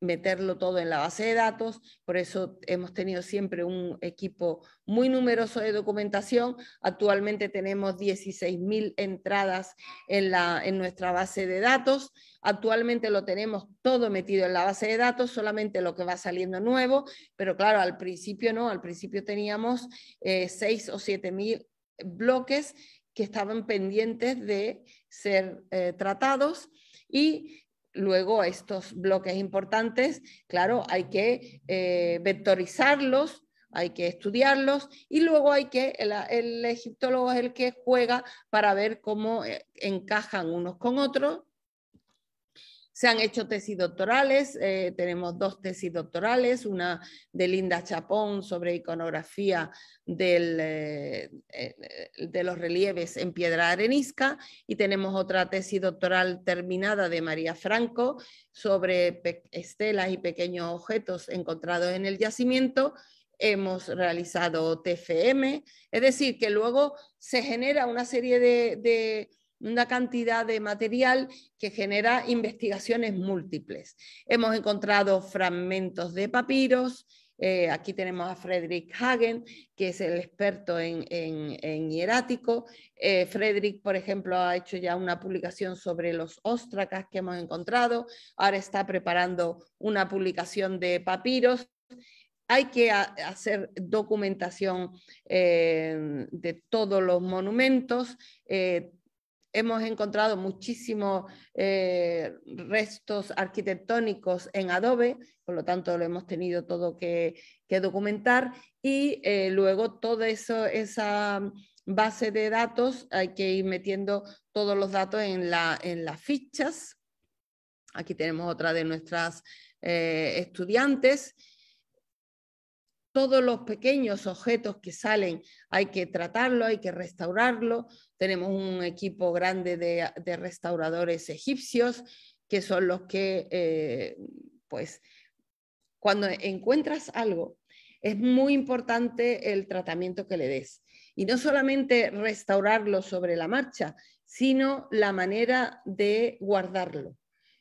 meterlo todo en la base de datos. Por eso hemos tenido siempre un equipo muy numeroso de documentación. Actualmente tenemos 16.000 entradas en, la, en nuestra base de datos. Actualmente lo tenemos todo metido en la base de datos, solamente lo que va saliendo nuevo. Pero claro, al principio no, al principio teníamos eh, 6 o 7.000 bloques que estaban pendientes de ser eh, tratados y luego estos bloques importantes, claro, hay que eh, vectorizarlos, hay que estudiarlos y luego hay que, el, el egiptólogo es el que juega para ver cómo eh, encajan unos con otros se han hecho tesis doctorales, eh, tenemos dos tesis doctorales, una de Linda Chapón sobre iconografía eh, de los relieves en piedra arenisca y tenemos otra tesis doctoral terminada de María Franco sobre estelas y pequeños objetos encontrados en el yacimiento hemos realizado TFM, es decir, que luego se genera una serie de, una cantidad de material que genera investigaciones múltiples. Hemos encontrado fragmentos de papiros, eh, aquí tenemos a Frederick Hagen, que es el experto en, hierático. Eh, Frederick, por ejemplo, ha hecho ya una publicación sobre los ostracas que hemos encontrado. Ahora está preparando una publicación de papiros. Hay que hacer documentación eh, de todos los monumentos Hemos encontrado muchísimos eh, restos arquitectónicos en adobe, por lo tanto lo hemos tenido todo que, documentar y eh, luego toda esa base de datos hay que ir metiendo todos los datos en, las fichas. Aquí tenemos otra de nuestras eh, estudiantes todos los pequeños objetos que salen hay que tratarlo, hay que restaurarlo, tenemos un equipo grande de, restauradores egipcios, que son los que, eh, pues, cuando encuentras algo, es muy importante el tratamiento que le des. Y no solamente restaurarlo sobre la marcha, sino la manera de guardarlo.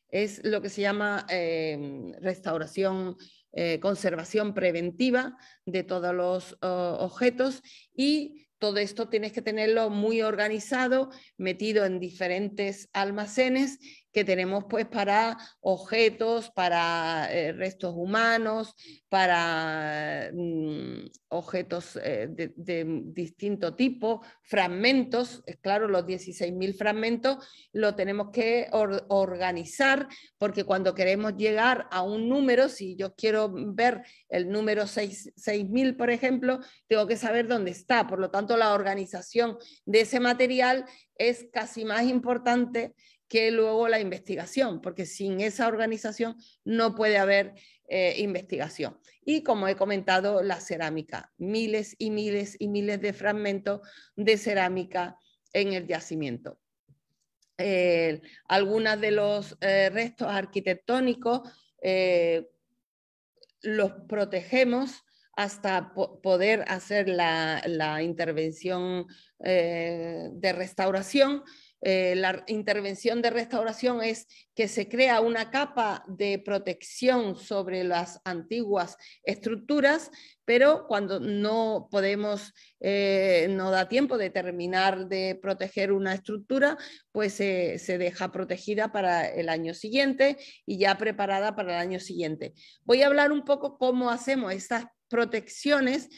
Es lo que se llama em, restauración, eh, conservación preventiva de todos los objetos y todo esto tienes que tenerlo muy organizado, metido en diferentes almacenes que tenemos pues para objetos, para eh, restos humanos, para mm, objetos eh, de, distinto tipo, fragmentos, es claro, los 16.000 fragmentos lo tenemos que organizar porque cuando queremos llegar a un número, si yo quiero ver el número 6.000, por ejemplo, tengo que saber dónde está. Por lo tanto, la organización de ese material es casi más importante que luego la investigación, porque sin esa organización no puede haber eh, investigación. Y como he comentado, la cerámica, miles y miles y miles de fragmentos de cerámica en el yacimiento. algunos de los eh, restos arquitectónicos eh, los protegemos hasta poder hacer la intervención de restauración, eh, la intervención de restauración es que se crea una capa de protección sobre las antiguas estructuras, pero cuando no podemos, eh, no da tiempo de terminar de proteger una estructura, pues eh, se deja protegida para el año siguiente y ya preparada para el año siguiente. Voy a hablar un poco cómo hacemos estas protecciones.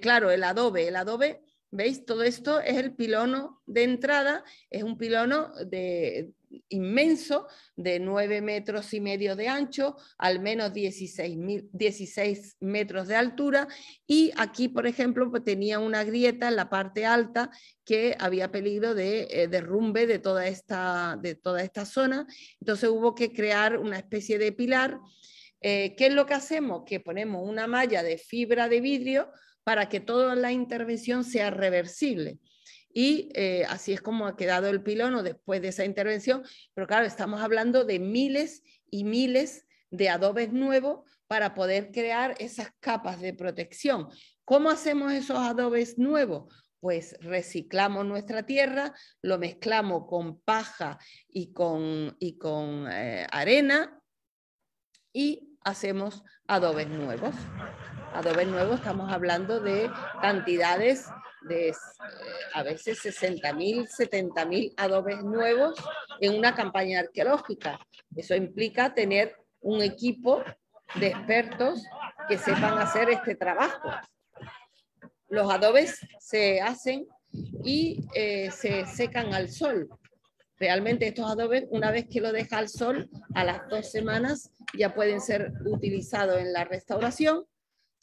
claro, el adobe, el adobe ¿Veis? Todo esto es el pilono de entrada, es un pilono de, inmenso de 9 metros y medio de ancho, al menos 16, 16 metros de altura y aquí, por ejemplo, pues, tenía una grieta en la parte alta que había peligro de eh, derrumbe de toda, esta, de toda esta zona, entonces hubo que crear una especie de pilar. Eh, ¿Qué es lo que hacemos? Que ponemos una malla de fibra de vidrio para que toda la intervención sea reversible. Y eh, así es como ha quedado el pilón después de esa intervención. Pero claro, estamos hablando de miles y miles de adobes nuevos para poder crear esas capas de protección. ¿Cómo hacemos esos adobes nuevos? Pues reciclamos nuestra tierra, lo mezclamos con paja y con, y con eh, arena y hacemos adobes nuevos. Adobes nuevos, estamos hablando de cantidades de eh, a veces 60.000, 70.000 adobes nuevos en una campaña arqueológica. Eso implica tener un equipo de expertos que sepan hacer este trabajo. Los adobes se hacen y eh, se secan al sol. Realmente estos adobes, una vez que lo deja al sol, a las dos semanas ya pueden ser utilizados en la restauración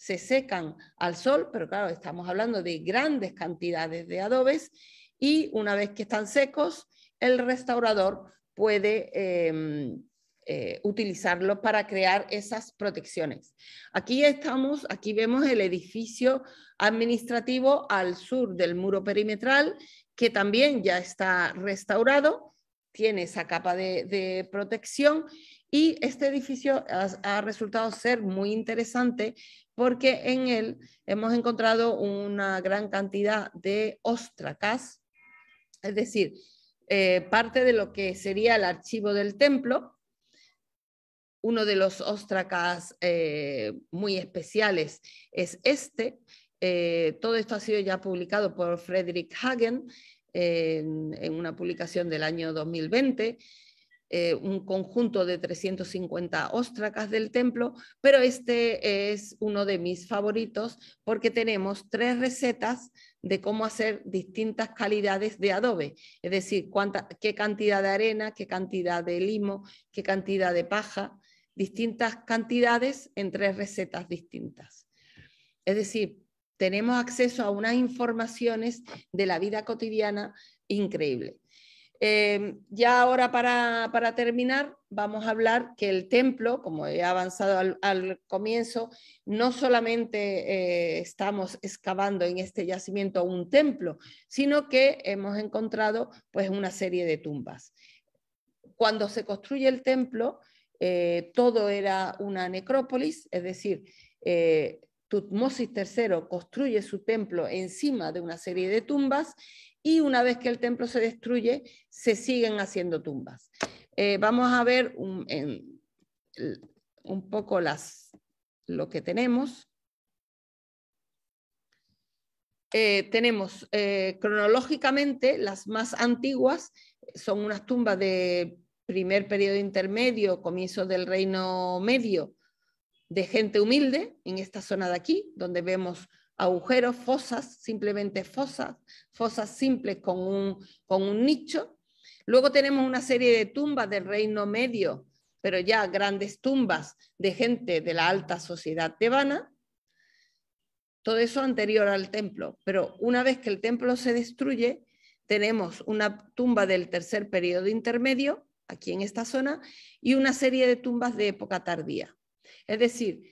se secan al sol, pero claro, estamos hablando de grandes cantidades de adobes y una vez que están secos, el restaurador puede em, eh, utilizarlo utilizarlos para crear esas protecciones. Aquí estamos, aquí vemos el edificio administrativo al sur del muro perimetral, que también ya está restaurado, tiene esa capa de, protección y este edificio ha, resultado ser muy interesante porque en él hemos encontrado una gran cantidad de ostracas, es decir, eh, parte de lo que sería el archivo del templo, uno de los ostracas eh, muy especiales es este. Eh, todo esto ha sido ya publicado por Frederick Hagen en una publicación del año 2020. Eh, un conjunto de 350 ostracas del templo, pero este es uno de mis favoritos porque tenemos tres recetas de cómo hacer distintas calidades de adobe, es decir, qué cantidad de arena, qué cantidad de limo, qué cantidad de paja, distintas cantidades en tres recetas distintas. Es decir, tenemos acceso a unas informaciones de la vida cotidiana increíble. Em, ya ahora para, terminar, vamos a hablar que el templo, como he avanzado al, comienzo, no solamente eh, estamos excavando en este yacimiento un templo, sino que hemos encontrado pues una serie de tumbas. Cuando se construye el templo, eh, todo era una necrópolis, es decir, eh, Tutmosis III construye su templo encima de una serie de tumbas y una vez que el templo se destruye, se siguen haciendo tumbas. Eh, vamos a ver un, poco las, lo que tenemos. Eh, tenemos eh, cronológicamente las más antiguas, son unas tumbas de primer periodo intermedio, comienzo del reino medio, de gente humilde, en esta zona de aquí, donde vemos agujeros, fosas, simplemente fosas, fosas simples con un, nicho. Luego tenemos una serie de tumbas del Reino Medio, pero ya grandes tumbas de gente de la alta sociedad tebana. Todo eso anterior al templo, pero una vez que el templo se destruye, tenemos una tumba del tercer periodo intermedio, aquí en esta zona, y una serie de tumbas de época tardía. Es decir,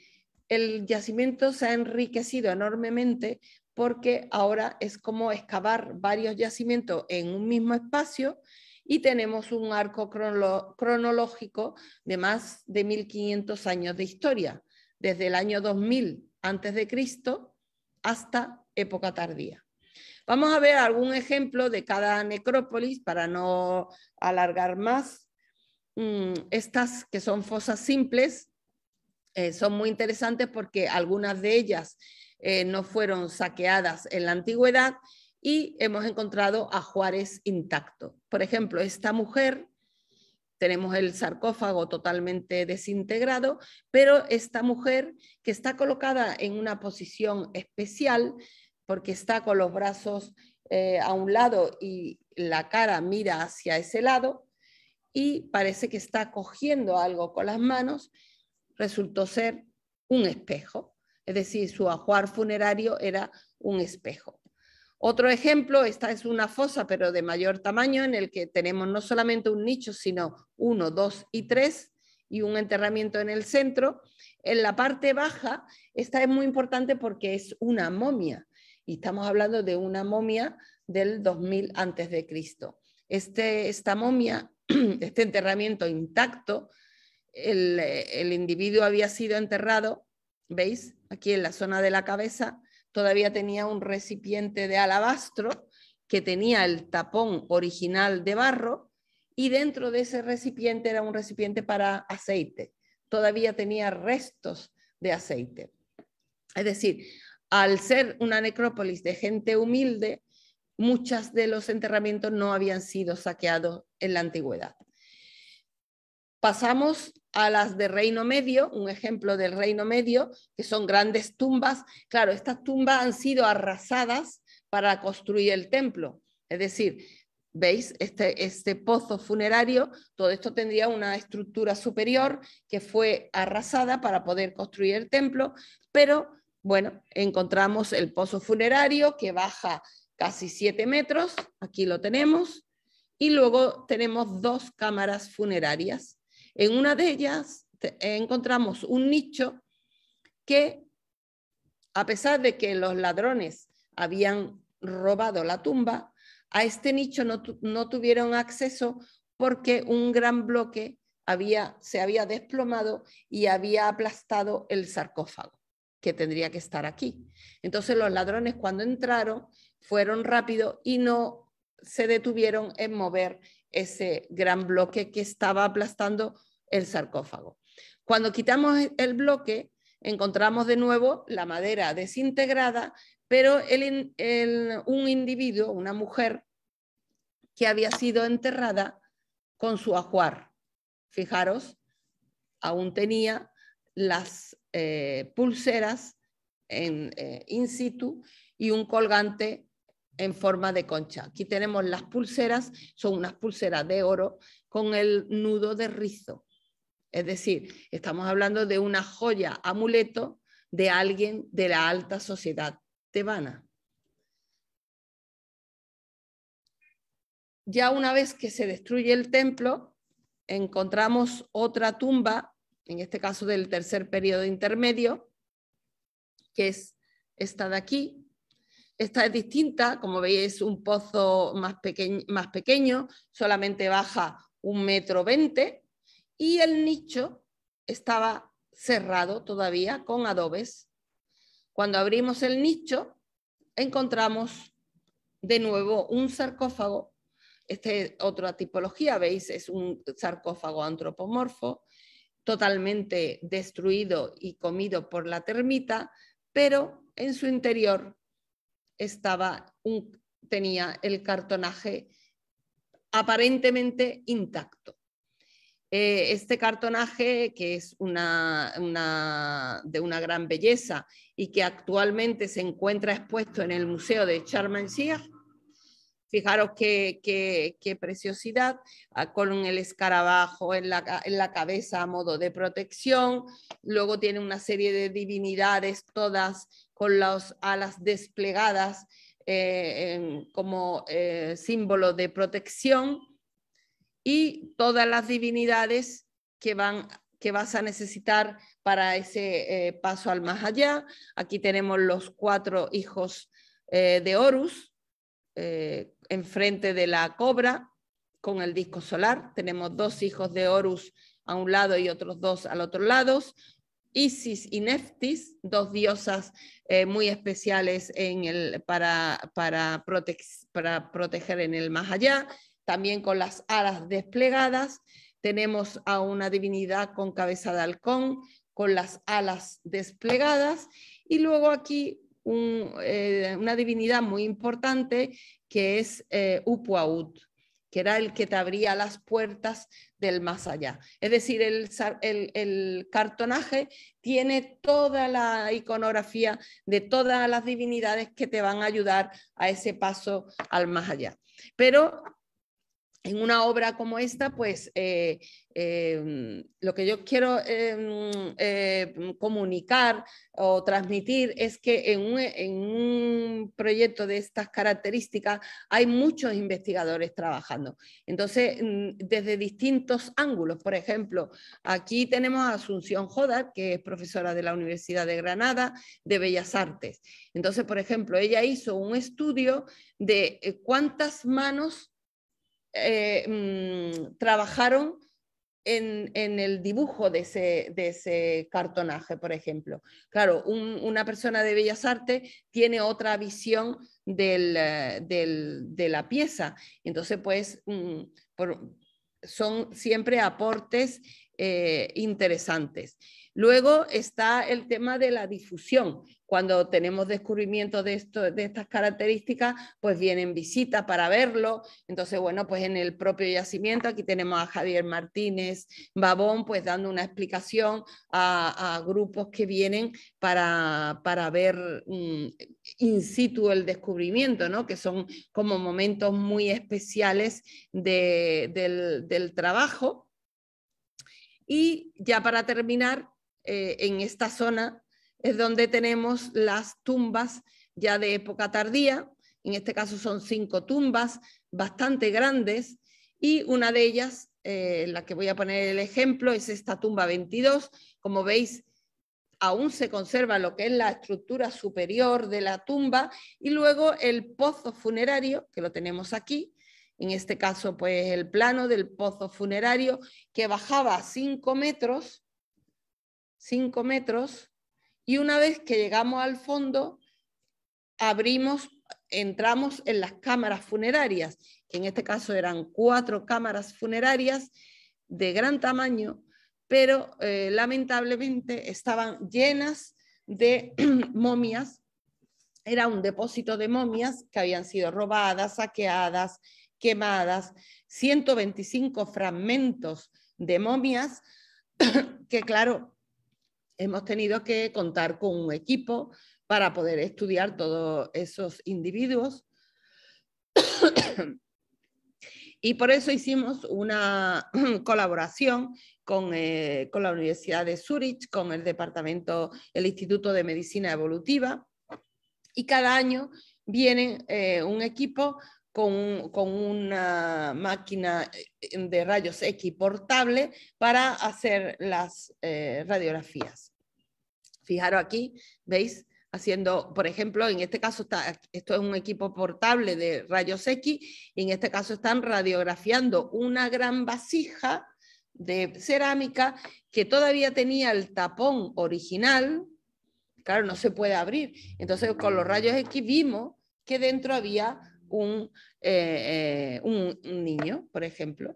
el yacimiento se ha enriquecido enormemente porque ahora es como excavar varios yacimientos en un mismo espacio y tenemos un arco cronológico de más de 1500 años de historia, desde el año 2000 antes de Cristo hasta época tardía. Vamos a ver algún ejemplo de cada necrópolis para no alargar más. Mm, estas que son fosas simples eh, son muy interesantes porque algunas de ellas eh, no fueron saqueadas en la antigüedad y hemos encontrado a Juárez intacto. Por ejemplo, esta mujer, tenemos el sarcófago totalmente desintegrado, pero esta mujer que está colocada en una posición especial porque está con los brazos eh, a un lado y la cara mira hacia ese lado y parece que está cogiendo algo con las manos resultó ser un espejo, es decir, su ajuar funerario era un espejo. Otro ejemplo, esta es una fosa pero de mayor tamaño en el que tenemos no solamente un nicho, sino uno, dos y tres y un enterramiento en el centro. En la parte baja, esta es muy importante porque es una momia y estamos hablando de una momia del 2000 antes de Cristo. Este, esta momia, (clears throat) este enterramiento intacto, eh, el, individuo había sido enterrado, ¿veis? Aquí en la zona de la cabeza todavía tenía un recipiente de alabastro que tenía el tapón original de barro y dentro de ese recipiente era un recipiente para aceite. Todavía tenía restos de aceite. Es decir, al ser una necrópolis de gente humilde, muchos de los enterramientos no habían sido saqueados en la antigüedad. Pasamos a las de Reino Medio, un ejemplo del Reino Medio, que son grandes tumbas. Claro, estas tumbas han sido arrasadas para construir el templo. Es decir, ¿veis? Este, este, pozo funerario, todo esto tendría una estructura superior que fue arrasada para poder construir el templo, pero bueno, encontramos el pozo funerario que baja casi siete metros, aquí lo tenemos, y luego tenemos dos cámaras funerarias en una de ellas eh, encontramos un nicho que, a pesar de que los ladrones habían robado la tumba, a este nicho no, tuvieron acceso porque un gran bloque había, se había desplomado y había aplastado el sarcófago, que tendría que estar aquí. Entonces los ladrones cuando entraron fueron rápidos y no se detuvieron en mover ese gran bloque que estaba aplastando el sarcófago. Cuando quitamos e-, el bloque, encontramos de nuevo la madera desintegrada, pero un individuo, una mujer, que había sido enterrada con su ajuar. Fijaros, aún tenía las eh, pulseras en, eh, in situ y un colgante en forma de concha. Aquí tenemos las pulseras, son unas pulseras de oro con el nudo de rizo. Es decir, estamos hablando de una joya amuleto de alguien de la alta sociedad tebana. Ya una vez que se destruye el templo, encontramos otra tumba, en este caso del tercer periodo intermedio, que es esta de aquí. Esta es distinta, como veis, es un pozo más, más pequeño, solamente baja un metro veinte, y el nicho estaba cerrado todavía con adobes. Cuando abrimos el nicho, encontramos de nuevo un sarcófago. Este es otra tipología, veis, es un sarcófago antropomorfo, totalmente destruido y comido por la termita, pero en su interior estaba tenía el cartonaje aparentemente intacto. Eh, este cartonaje, que es una, de una gran belleza y que actualmente se encuentra expuesto en el Museo de Charmancy, Fijaros qué, qué, preciosidad, ah, con el escarabajo en la, cabeza a modo de protección. Luego tiene una serie de divinidades, todas con las alas desplegadas eh, como eh, símbolo de protección y todas las divinidades que, van, que vas a necesitar para ese eh, paso al más allá. Aquí tenemos los cuatro hijos eh, de Horus eh, enfrente de la cobra con el disco solar. Tenemos dos hijos de Horus a un lado y otros dos al otro lado. Isis y Neftis, dos diosas muy especiales para, para, proteger en el más allá también con las alas desplegadas. Tenemos a una divinidad con cabeza de halcón, con las alas desplegadas. Y luego aquí eh, una divinidad muy importante que es eh, Upuaut, que era el que te abría las puertas del más allá. Es decir, el, cartonaje tiene toda la iconografía de todas las divinidades que te van a ayudar a ese paso al más allá. Pero en una obra como esta, pues eh, em, lo que yo quiero em, eh, comunicar o transmitir es que en un, en un, proyecto de estas características hay muchos investigadores trabajando. Entonces, mm, desde distintos ángulos, por ejemplo, aquí tenemos a Asunción Jodar, que es profesora de la Universidad de Granada de Bellas Artes. Entonces, por ejemplo, ella hizo un estudio de eh, cuántas manos eh, mm, trabajaron en, el dibujo de ese, cartonaje, por ejemplo. Claro, una persona de Bellas Artes tiene otra visión eh, de la pieza. Entonces, pues, mm, son siempre aportes eh, interesantes. Luego está el tema de la difusión. Cuando tenemos descubrimiento de, estas características, pues vienen visitas para verlo. Entonces, bueno, pues en el propio yacimiento, aquí tenemos a Javier Martínez Babón, pues dando una explicación a, grupos que vienen para, ver mm, in situ el descubrimiento, Que son como momentos muy especiales del, del trabajo. Y ya para terminar, eh, en esta zona es donde tenemos las tumbas ya de época tardía, en este caso son cinco tumbas bastante grandes y una de ellas, eh, la que voy a poner el ejemplo, es esta tumba 22. Como veis, aún se conserva lo que es la estructura superior de la tumba y luego el pozo funerario, que lo tenemos aquí, en este caso pues el plano del pozo funerario que bajaba cinco metros, 5 metros, y una vez que llegamos al fondo, abrimos, entramos en las cámaras funerarias, que en este caso eran cuatro cámaras funerarias de gran tamaño, pero eh, lamentablemente estaban llenas de (clears throat) momias. Era un depósito de momias que habían sido robadas, saqueadas, quemadas, 125 fragmentos de momias, (coughs) que claro, hemos tenido que contar con un equipo para poder estudiar todos esos individuos. (coughs) Y por eso hicimos una (coughs) colaboración eh, con, la Universidad de Zurich, con el Departamento, el Instituto de Medicina Evolutiva. Y cada año viene eh, un equipo con, una máquina eh, de rayos X portable para hacer las eh, radiografías. Fijaros aquí, ¿veis? haciendo, por ejemplo, en este caso esto es un equipo portable de rayos X, y en este caso están radiografiando una gran vasija de cerámica que todavía tenía el tapón original, claro, no se puede abrir. Entonces, con los rayos X vimos que dentro había eh, eh, un, niño, por ejemplo.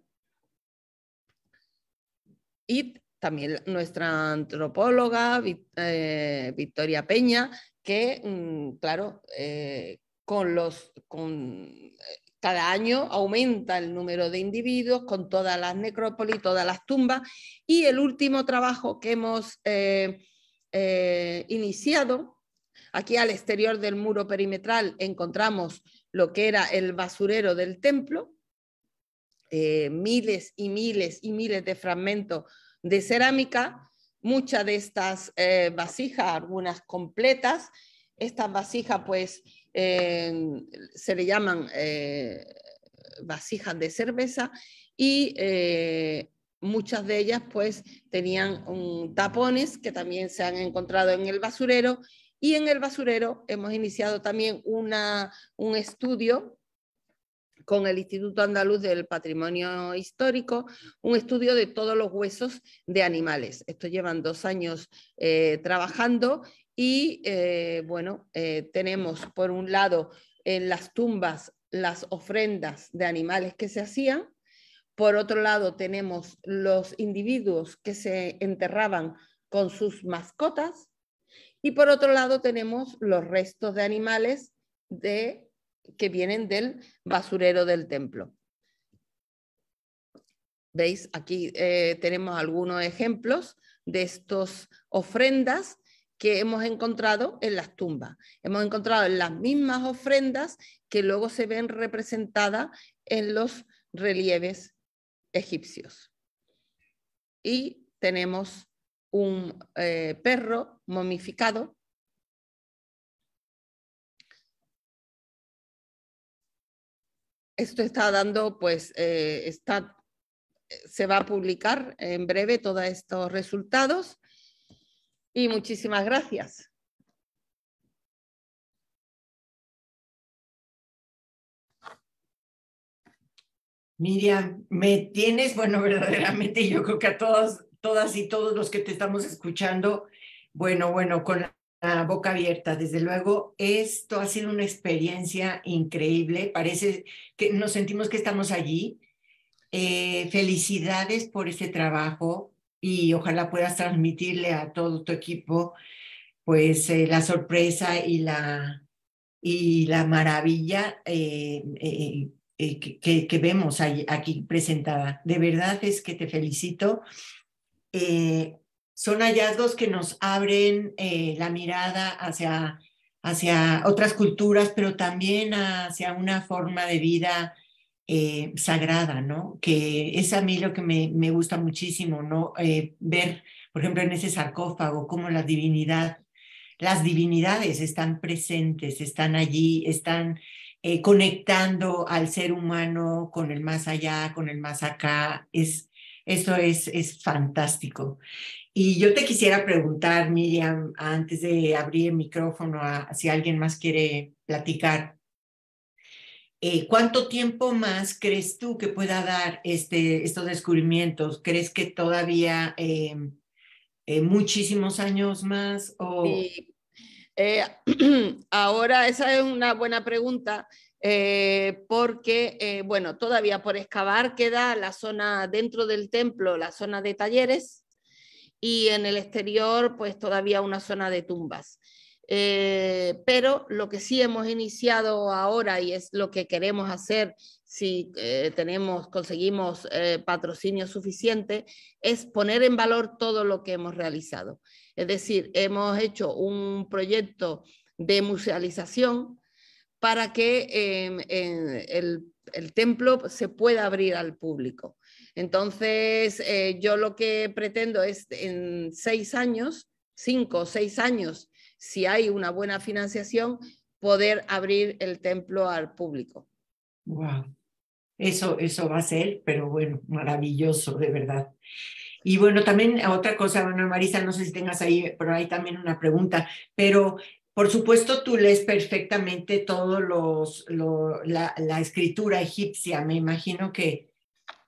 Y también nuestra antropóloga eh, Victoria Peña, que, mm, claro, con los, con, cada año aumenta el número de individuos con todas las necrópolis, todas las tumbas. Y el último trabajo que hemos iniciado, aquí al exterior del muro perimetral encontramos lo que era el basurero del templo, eh, miles y miles y miles de fragmentos de cerámica, muchas de estas eh, vasijas, algunas completas. Estas vasijas, pues, eh, se le llaman vasijas de cerveza y muchas de ellas, pues, tenían tapones que también se han encontrado en el basurero y en el basurero hemos iniciado también un estudio con el Instituto Andaluz del Patrimonio Histórico, un estudio de todos los huesos de animales. Esto llevan dos años eh, trabajando y, eh, bueno, eh, tenemos por un lado en las tumbas las ofrendas de animales que se hacían, por otro lado tenemos los individuos que se enterraban con sus mascotas y por otro lado tenemos los restos de animales de, que vienen del basurero del templo. ¿Veis? Aquí eh, tenemos algunos ejemplos de estas ofrendas que hemos encontrado en las tumbas. Hemos encontrado las mismas ofrendas que luego se ven representadas en los relieves egipcios. Y tenemos un eh, perro momificado esto está dando, pues, eh, está, eh, se va a publicar en breve todos estos resultados. Y muchísimas gracias. Miriam, me tienes, bueno, (laughs) verdaderamente yo creo que a todos todas y todos los que te estamos escuchando, bueno, bueno, con la boca abierta, desde luego, esto ha sido una experiencia increíble, parece que nos sentimos que estamos allí. Eh, felicidades por este trabajo y ojalá puedas transmitirle a todo tu equipo pues eh, la sorpresa y la, y la maravilla eh, que, vemos aquí presentada. De verdad es que te felicito eh, son hallazgos que nos abren eh, la mirada hacia, hacia otras culturas, pero también hacia una forma de vida eh, sagrada, ¿no? Que es a mí lo que me, gusta muchísimo, ¿no? ver, por ejemplo, en ese sarcófago, cómo la divinidad, las divinidades están presentes, están allí, están conectando al ser humano con el más allá, con el más acá, es eso es, es fantástico. Y yo te quisiera preguntar, Miriam, antes de abrir el micrófono a, si alguien más quiere platicar, eh, ¿cuánto tiempo más crees tú que pueda dar este, estos descubrimientos? ¿Crees que todavía em, eh, muchísimos años más? O... Eh, (clears throat) ahora, esa es una buena pregunta. Eh, porque, eh, bueno, todavía por excavar queda la zona dentro del templo, la zona de talleres, y en el exterior, pues todavía una zona de tumbas. Eh, pero lo que sí hemos iniciado ahora y es lo que queremos hacer si tenemos, conseguimos patrocinio suficiente, es poner en valor todo lo que hemos realizado. Es decir, hemos hecho un proyecto de musealización, para que em, eh, el, templo pues, se pueda abrir al público. Entonces, eh, yo lo que pretendo es en seis años, cinco o seis años, si hay una buena financiación, poder abrir el templo al público. Wow. Eso, eso va a ser, pero bueno, maravilloso, de verdad. Y bueno, también otra cosa, bueno, Marisa, no sé si tengas ahí, pero hay también una pregunta, pero por supuesto, tú lees perfectamente todos la, escritura egipcia, me imagino que...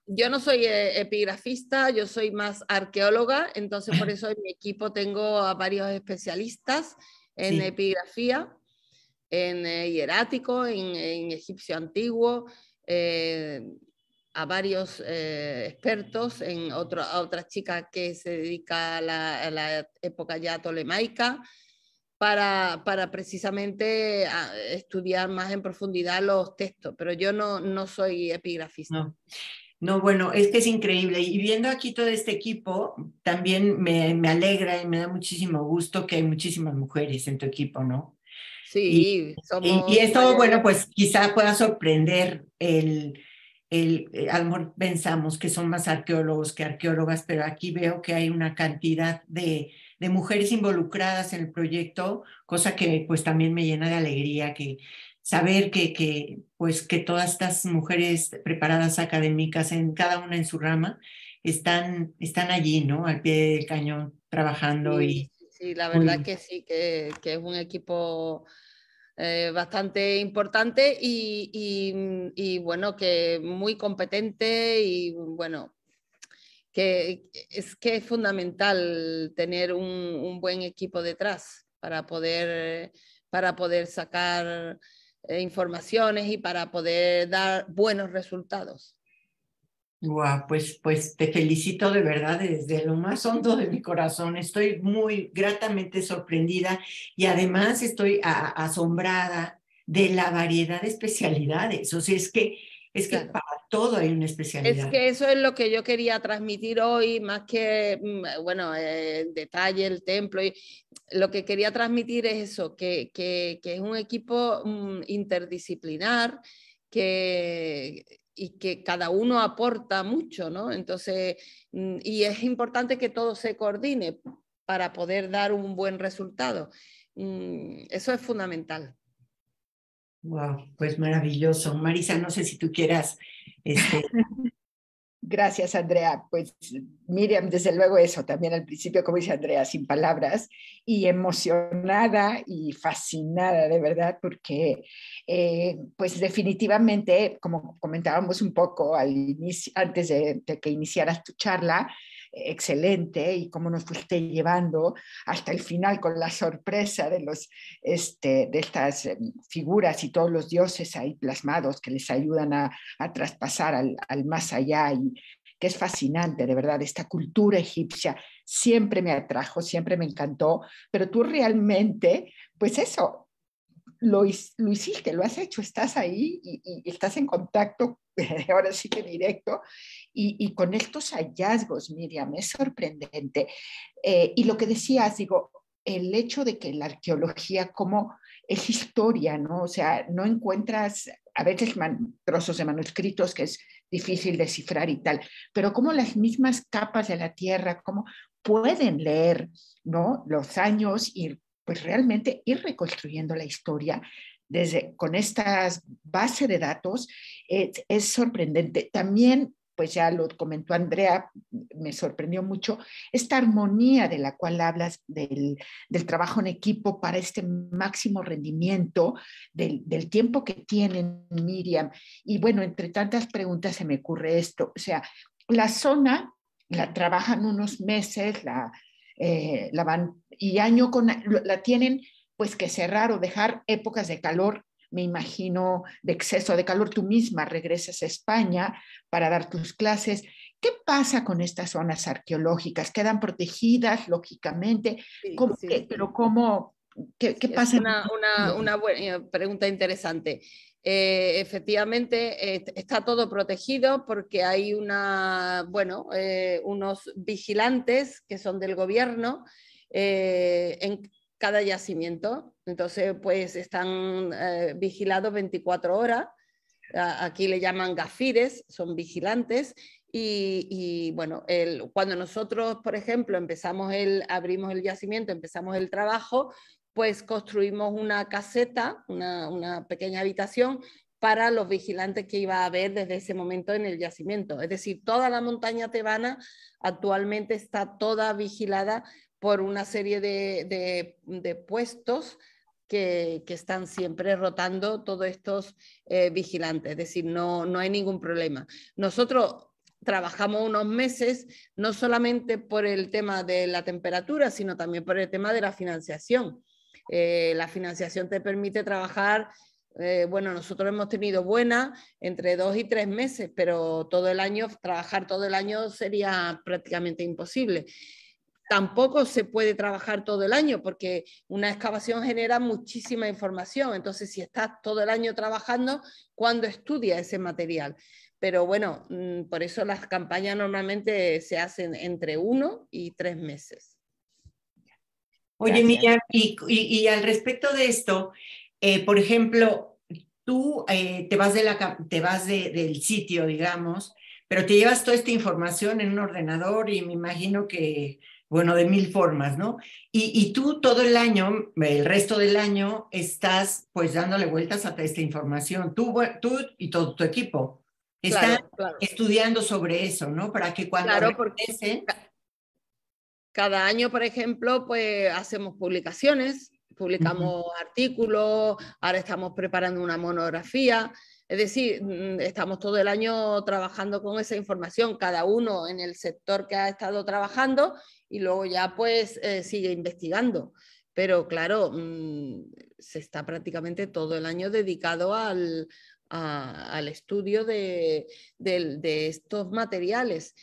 Yo no soy eh, epigrafista, yo soy más arqueóloga, entonces por eso en mi equipo tengo a varios especialistas en epigrafía, en eh, hierático, en, egipcio antiguo, eh, a varios expertos, en a otra chica que se dedica a la época ya tolemaica para, precisamente ah, estudiar más en profundidad los textos, pero yo no, no soy epigrafista. No. No, bueno, es que es increíble. Y viendo aquí todo este equipo, también me, alegra y me da muchísimo gusto que hay muchísimas mujeres en tu equipo, ¿no? Sí, y, somos y, esto, bueno, pues quizá pueda sorprender el, el, eh, a pensamos que son más arqueólogos que arqueólogas, pero aquí veo que hay una cantidad de, de mujeres involucradas en el proyecto, cosa que pues también me llena de alegría que saber que, que pues que todas estas mujeres preparadas académicas en cada una en su rama están, están allí, ¿no? Al pie del cañón trabajando sí, y... Sí, la verdad que sí, que, es un equipo... Eh, bastante importante y, y, bueno, que muy competente y bueno, que es que es fundamental tener un, un buen equipo detrás para poder, para poder sacar eh, informaciones y para poder dar buenos resultados. pues, pues te felicito de verdad desde lo más hondo de mi corazón. Estoy muy gratamente sorprendida y además estoy asombrada de la variedad de especialidades. O sea, es que es que para todo hay una especialidad. Es que eso es lo que yo quería transmitir hoy, más que, mm, bueno, eh, el detalle, el templo. Y lo que quería transmitir es eso, que, es un equipo mm, interdisciplinar que, y que cada uno aporta mucho, ¿no? Entonces, mm, y es importante que todo se coordine para poder dar un buen resultado. Eso es fundamental. Wow, pues maravilloso. Marisa, no sé si tú quieras. Este, (laughs) Gracias, Andrea. Pues Miriam, desde luego eso, también al principio, como dice Andrea, sin palabras, y emocionada y fascinada, de verdad, porque eh, pues definitivamente, como comentábamos un poco al inicio, antes de, de que iniciaras tu charla, excelente y cómo nos fuiste llevando hasta el final con la sorpresa de, los, este, de estas eh, figuras y todos los dioses ahí plasmados que les ayudan a, traspasar al, al más allá y que es fascinante, de verdad, esta cultura egipcia siempre me atrajo, siempre me encantó, pero tú realmente, pues eso, lo, lo, hiciste, lo has hecho, estás ahí y, estás en contacto, (laughs) ahora sí que directo, y, con estos hallazgos, Miriam, es sorprendente. Eh, y lo que decías, digo, el hecho de que la arqueología como es historia, ¿no? O sea, no encuentras a veces trozos de manuscritos que es difícil descifrar y tal, pero como las mismas capas de la tierra, como pueden leer, ¿no? Los años y pues realmente ir reconstruyendo la historia desde con estas base de datos eh, es, sorprendente. También pues ya lo comentó Andrea, me sorprendió mucho esta armonía de la cual hablas del, trabajo en equipo para este máximo rendimiento del, del, tiempo que tienen Miriam. Y bueno, entre tantas preguntas se me ocurre esto, o sea, la zona la trabajan unos meses, la, eh, la van, y año con, la tienen pues que cerrar o dejar épocas de calor, me imagino, de exceso de calor. Tú misma regresas a España para dar tus clases. ¿Qué pasa con estas zonas arqueológicas? ¿Quedan protegidas, lógicamente? Pero ¿cómo, qué, pasa? una, una, una buena pregunta interesante. Eh, efectivamente, eh, está todo protegido porque hay una, bueno, eh, unos vigilantes que son del gobierno en cada yacimiento. Entonces, pues están vigilados 24 horas. Aquí le llaman gafires, son vigilantes y, bueno, cuando nosotros, por ejemplo, empezamos el, abrimos el yacimiento, empezamos el trabajo, pues construimos una caseta, una, pequeña habitación para los vigilantes que iba a haber desde ese momento en el yacimiento. Es decir, toda la montaña tebana actualmente está toda vigilada por una serie de, puestos que, están siempre rotando todos estos eh, vigilantes. Es decir, no, no hay ningún problema. Nosotros trabajamos unos meses, no solamente por el tema de la temperatura, sino también por el tema de la financiación. Eh, la financiación te permite trabajar, eh, bueno, nosotros hemos tenido buena entre dos y tres meses, pero todo el año, trabajar todo el año sería prácticamente imposible. Tampoco se puede trabajar todo el año porque una excavación genera muchísima información. Entonces, si estás todo el año trabajando, ¿cuándo estudia ese material? pero bueno, mm, por eso las campañas normalmente se hacen entre uno y tres meses. Oye, Miriam, y, al respecto de esto, eh, por ejemplo, tú eh, te vas, de la, te vas del sitio, digamos, pero te llevas toda esta información en un ordenador y me imagino que, bueno, de mil formas, ¿no? Y, tú todo el año, el resto del año, estás pues dándole vueltas a esta información, tú, tú y todo tu equipo. Están estudiando sobre eso, ¿no? Para que cuando claro, cada año, por ejemplo, pues hacemos publicaciones, publicamos artículos, ahora estamos preparando una monografía. Es decir, mm, estamos todo el año trabajando con esa información, cada uno en el sector que ha estado trabajando y luego ya pues eh, sigue investigando. Pero claro, mm, se está prácticamente todo el año dedicado al, al estudio de, estos materiales.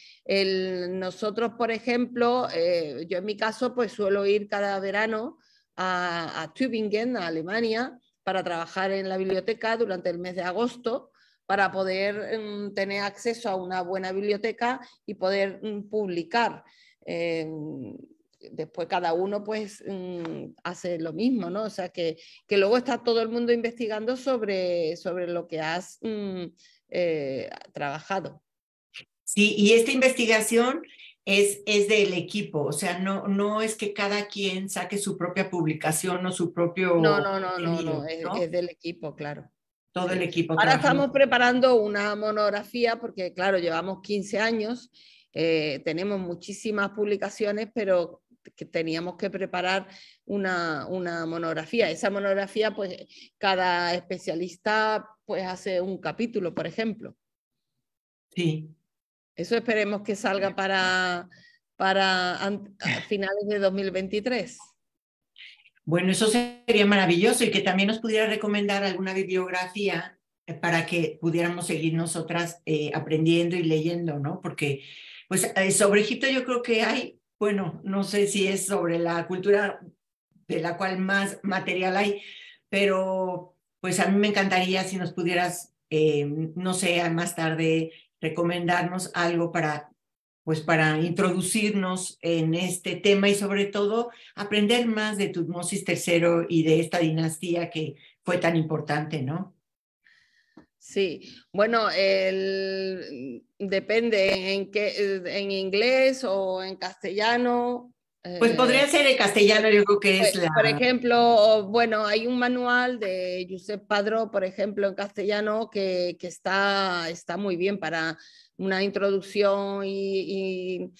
nosotros, por ejemplo, eh, yo en mi caso, pues suelo ir cada verano a, a, Tübingen, a Alemania, para trabajar en la biblioteca durante el mes de agosto, para poder mm, tener acceso a una buena biblioteca y poder mm, publicar. Eh, después cada uno pues mm, hace lo mismo, ¿no? O sea, que, que luego está todo el mundo investigando sobre, sobre lo que has mm, eh, trabajado. Sí, y esta investigación es, es, del equipo, o sea, no, no es que cada quien saque su propia publicación o su propio... No, no, no, no, es, del equipo, claro. Todo el equipo. Ahora estamos preparando una monografía porque, claro, llevamos 15 años, eh, tenemos muchísimas publicaciones, pero que teníamos que preparar una, una, monografía. Esa monografía, pues cada especialista pues, hace un capítulo, por ejemplo. Sí. Eso esperemos que salga para, para finales de 2023. Bueno, eso sería maravilloso y que también nos pudiera recomendar alguna bibliografía eh, para que pudiéramos seguir nosotras eh, aprendiendo y leyendo, ¿no? Porque pues, eh, sobre Egipto yo creo que hay bueno, no sé si es sobre la cultura de la cual más material hay, pero pues a mí me encantaría si nos pudieras, eh, no sé, más tarde recomendarnos algo para pues para introducirnos en este tema y sobre todo aprender más de Tutmosis III y de esta dinastía que fue tan importante, ¿no? Sí, bueno, depende en qué, eh, en inglés o en castellano. Pues eh, podría ser en castellano, yo creo que es la... Por ejemplo, bueno, hay un manual de Josep Padro, por ejemplo, en castellano, que, está, está muy bien para una introducción y,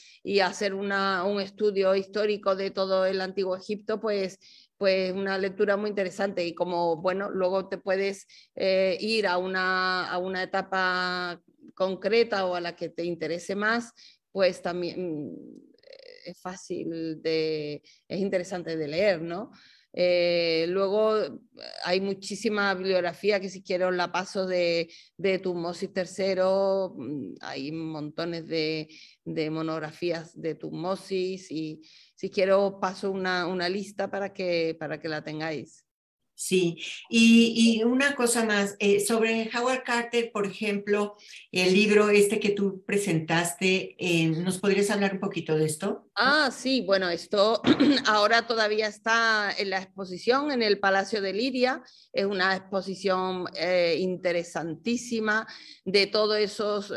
hacer una, un estudio histórico de todo el antiguo Egipto, pues pues una lectura muy interesante y como, bueno, luego te puedes eh, ir a una, a una etapa concreta o a la que te interese más, pues también mm, es fácil de, es interesante de leer, ¿no? Eh, luego eh, hay muchísima bibliografía que si quiero la paso de, de tercero III, mm, hay montones de, monografías de tummosis y, si quiero paso una, lista para que, para que la tengáis. Sí, y, una cosa más, eh, sobre Howard Carter, por ejemplo, el libro este que tú presentaste, eh, ¿nos podrías hablar un poquito de esto? Ah, sí, bueno, esto (clears throat) ahora todavía está en la exposición en el Palacio de Liria, es una exposición eh, interesantísima de todos esos...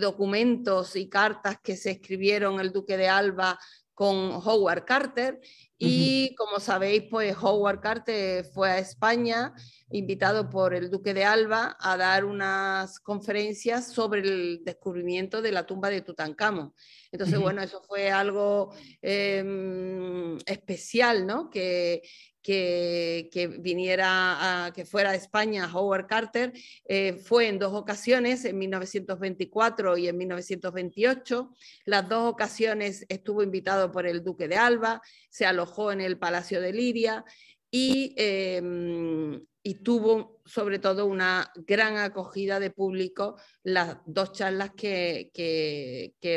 documentos y cartas que se escribieron el duque de Alba con Howard Carter y como sabéis, pues Howard Carter fue a España, invitado por el duque de Alba, a dar unas conferencias sobre el descubrimiento de la tumba de Tutankamón. Entonces, bueno, eso fue algo em, especial, ¿no? Que, que, viniera, a, que fuera de España Howard Carter, eh, fue en dos ocasiones, en 1924 y en 1928. Las dos ocasiones estuvo invitado por el duque de Alba, se alojó en el Palacio de Liria y, em, tuvo sobre todo una gran acogida de público las dos charlas que,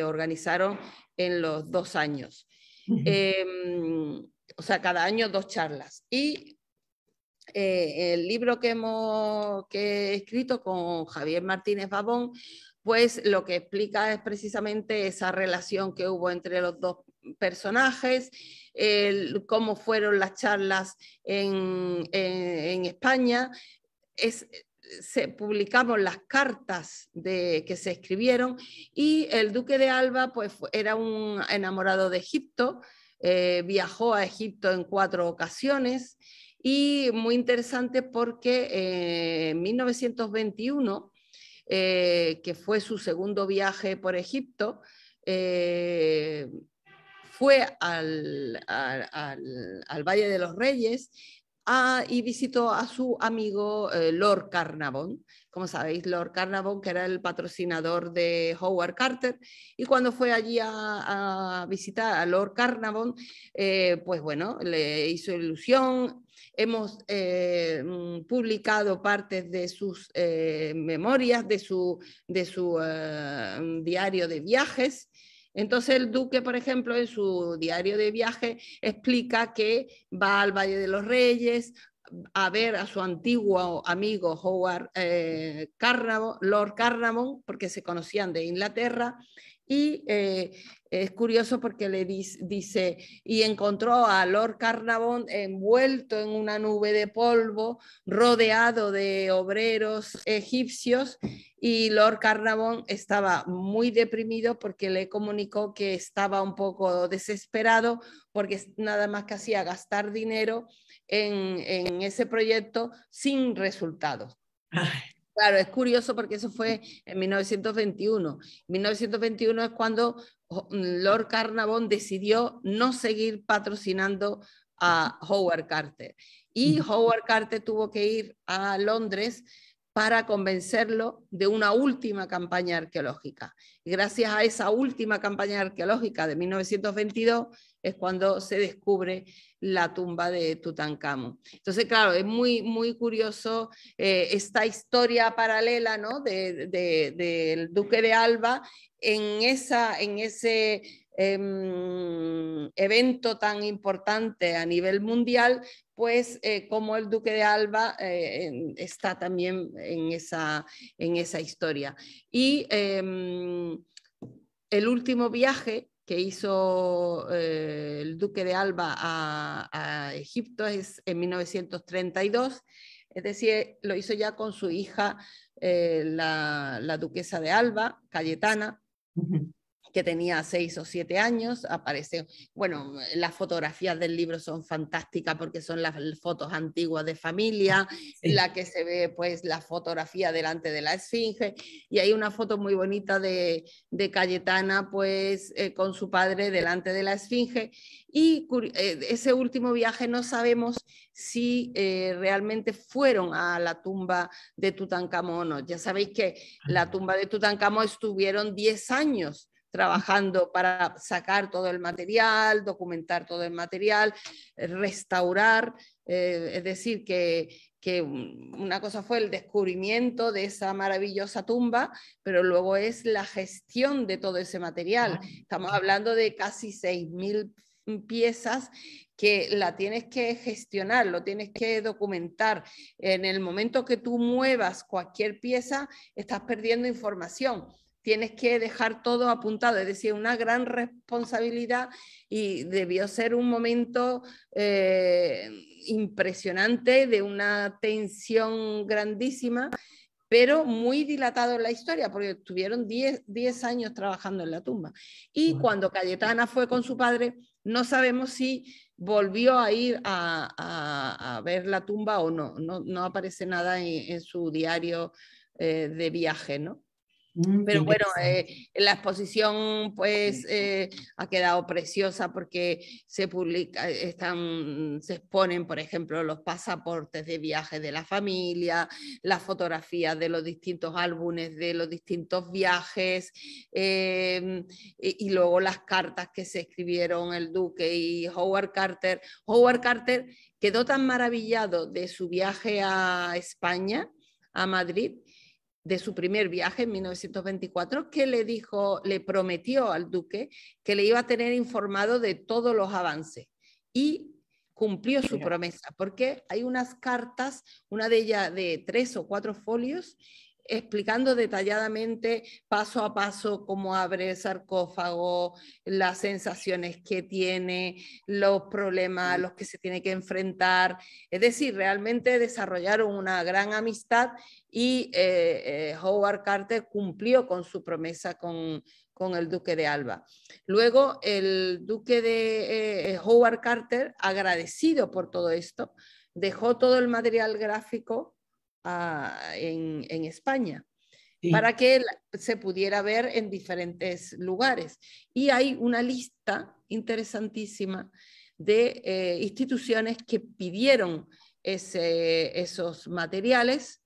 organizaron en los dos años o sea, cada año dos charlas. Y eh, el libro que, he escrito con Javier Martínez Babón, pues lo que explica es precisamente esa relación que hubo entre los dos personajes, cómo fueron las charlas en, España. se publicamos las cartas que se escribieron y el duque de Alba pues, era un enamorado de Egipto eh, viajó a Egipto en cuatro ocasiones y muy interesante porque eh, en 1921, eh, que fue su segundo viaje por Egipto, fue al, Valle de los Reyes Ah, y visitó a su amigo eh, Lord Carnavon, como sabéis, Lord Carnavon, que era el patrocinador de Howard Carter, y cuando fue allí a, visitar a Lord Carnavon, eh, pues bueno, le hizo ilusión. Hemos eh, mm, publicado partes de sus memorias, de de su diario de viajes, entonces el duque, por ejemplo, en su diario de viaje explica que va al Valle de los Reyes a ver a su antiguo amigo Howard eh, Lord Carnarvon, porque se conocían de Inglaterra, y eh, es curioso porque le dice, y encontró a Lord Carnavon envuelto en una nube de polvo, rodeado de obreros egipcios, y Lord Carnavon estaba muy deprimido porque le comunicó que estaba un poco desesperado porque nada más que hacía gastar dinero en, ese proyecto sin resultados claro, es curioso porque eso fue en 1921. 1921 es cuando mm, Lord Carnavon decidió no seguir patrocinando a Howard Carter. Y Howard Carter tuvo que ir a Londres para convencerlo de una última campaña arqueológica. gracias a esa última campaña arqueológica de 1922 es cuando se descubre la tumba de Tutankamón. Entonces, claro, es muy, muy curioso eh, esta historia paralela ¿no? del duque de Alba en, en ese em, evento tan importante a nivel mundial pues eh, como el duque de Alba eh, está también en esa, en esa historia. Y em, el último viaje que hizo eh, el duque de Alba a, Egipto es en 1932, es decir, lo hizo ya con su hija, la, duquesa de Alba, Cayetana que tenía seis o siete años, aparece, bueno, las fotografías del libro son fantásticas porque son las fotos antiguas de familia, en (laughs) la que se ve pues la fotografía delante de la esfinge, y hay una foto muy bonita de, de Cayetana pues eh, con su padre delante de la esfinge, y eh, ese último viaje no sabemos si eh, realmente fueron a la tumba de Tutankamón o no. Ya sabéis que la tumba de Tutankamón estuvieron 10 años trabajando para sacar todo el material, documentar todo el material, eh, restaurar, eh, es decir, que, que una cosa fue el descubrimiento de esa maravillosa tumba, pero luego es la gestión de todo ese material. Estamos hablando de casi 6.000 piezas que la tienes que gestionar, lo tienes que documentar. En el momento que tú muevas cualquier pieza, estás perdiendo información tienes que dejar todo apuntado, es decir, una gran responsabilidad y debió ser un momento eh, impresionante de una tensión grandísima, pero muy dilatado en la historia, porque tuvieron 10 años trabajando en la tumba. Y cuando Cayetana fue con su padre, no sabemos si volvió a ir a, ver la tumba o no, no, aparece nada en, su diario eh, de viaje, ¿no? Mm, pero bueno, eh, la exposición pues eh, ha quedado preciosa porque se eh, se exponen, por ejemplo, los pasaportes de viaje de la familia, las fotografías de los distintos álbumes de los distintos viajes em, y, luego las cartas que se escribieron el duque y Howard Carter. Howard Carter quedó tan maravillado de su viaje a España, a Madrid, de su primer viaje en 1924, que le dijo, le prometió al duque que le iba a tener informado de todos los avances y cumplió su promesa, porque hay unas cartas, una de ellas de tres o cuatro folios, explicando detalladamente paso a paso cómo abre el sarcófago, las sensaciones que tiene, los problemas los que se tiene que enfrentar. Es decir, realmente desarrollaron una gran amistad y eh, eh, Howard Carter cumplió con su promesa con, el duque de Alba. Luego, el duque de eh, Howard Carter, agradecido por todo esto, dejó todo el material gráfico en, España. para que se pudiera ver en diferentes lugares. Y hay una lista interesantísima de eh, instituciones que pidieron ese, esos materiales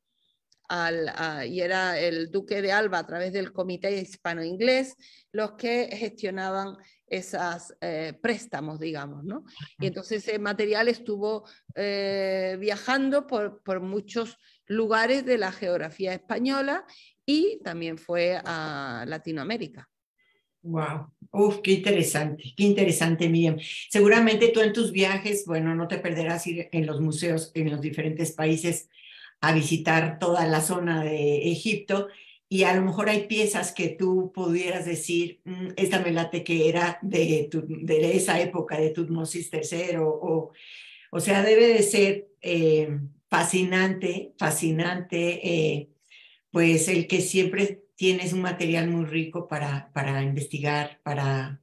y era el duque de Alba a través del comité hispano-inglés los que gestionaban esos eh, préstamos, digamos, ¿no? Y entonces ese material estuvo eh, viajando por, por muchos lugares de la geografía española y también fue a Latinoamérica. Wow, uf, qué interesante, qué interesante, Miriam. Seguramente tú en tus viajes, bueno, no te perderás ir en los museos en los diferentes países a visitar toda la zona de Egipto y a lo mejor hay piezas que tú pudieras decir, mm, esta me late que era de, de esa época de Tutmosis III o, o, o sea, debe de ser eh, fascinante, fascinante, eh, pues el que siempre tienes un material muy rico para, para investigar, para...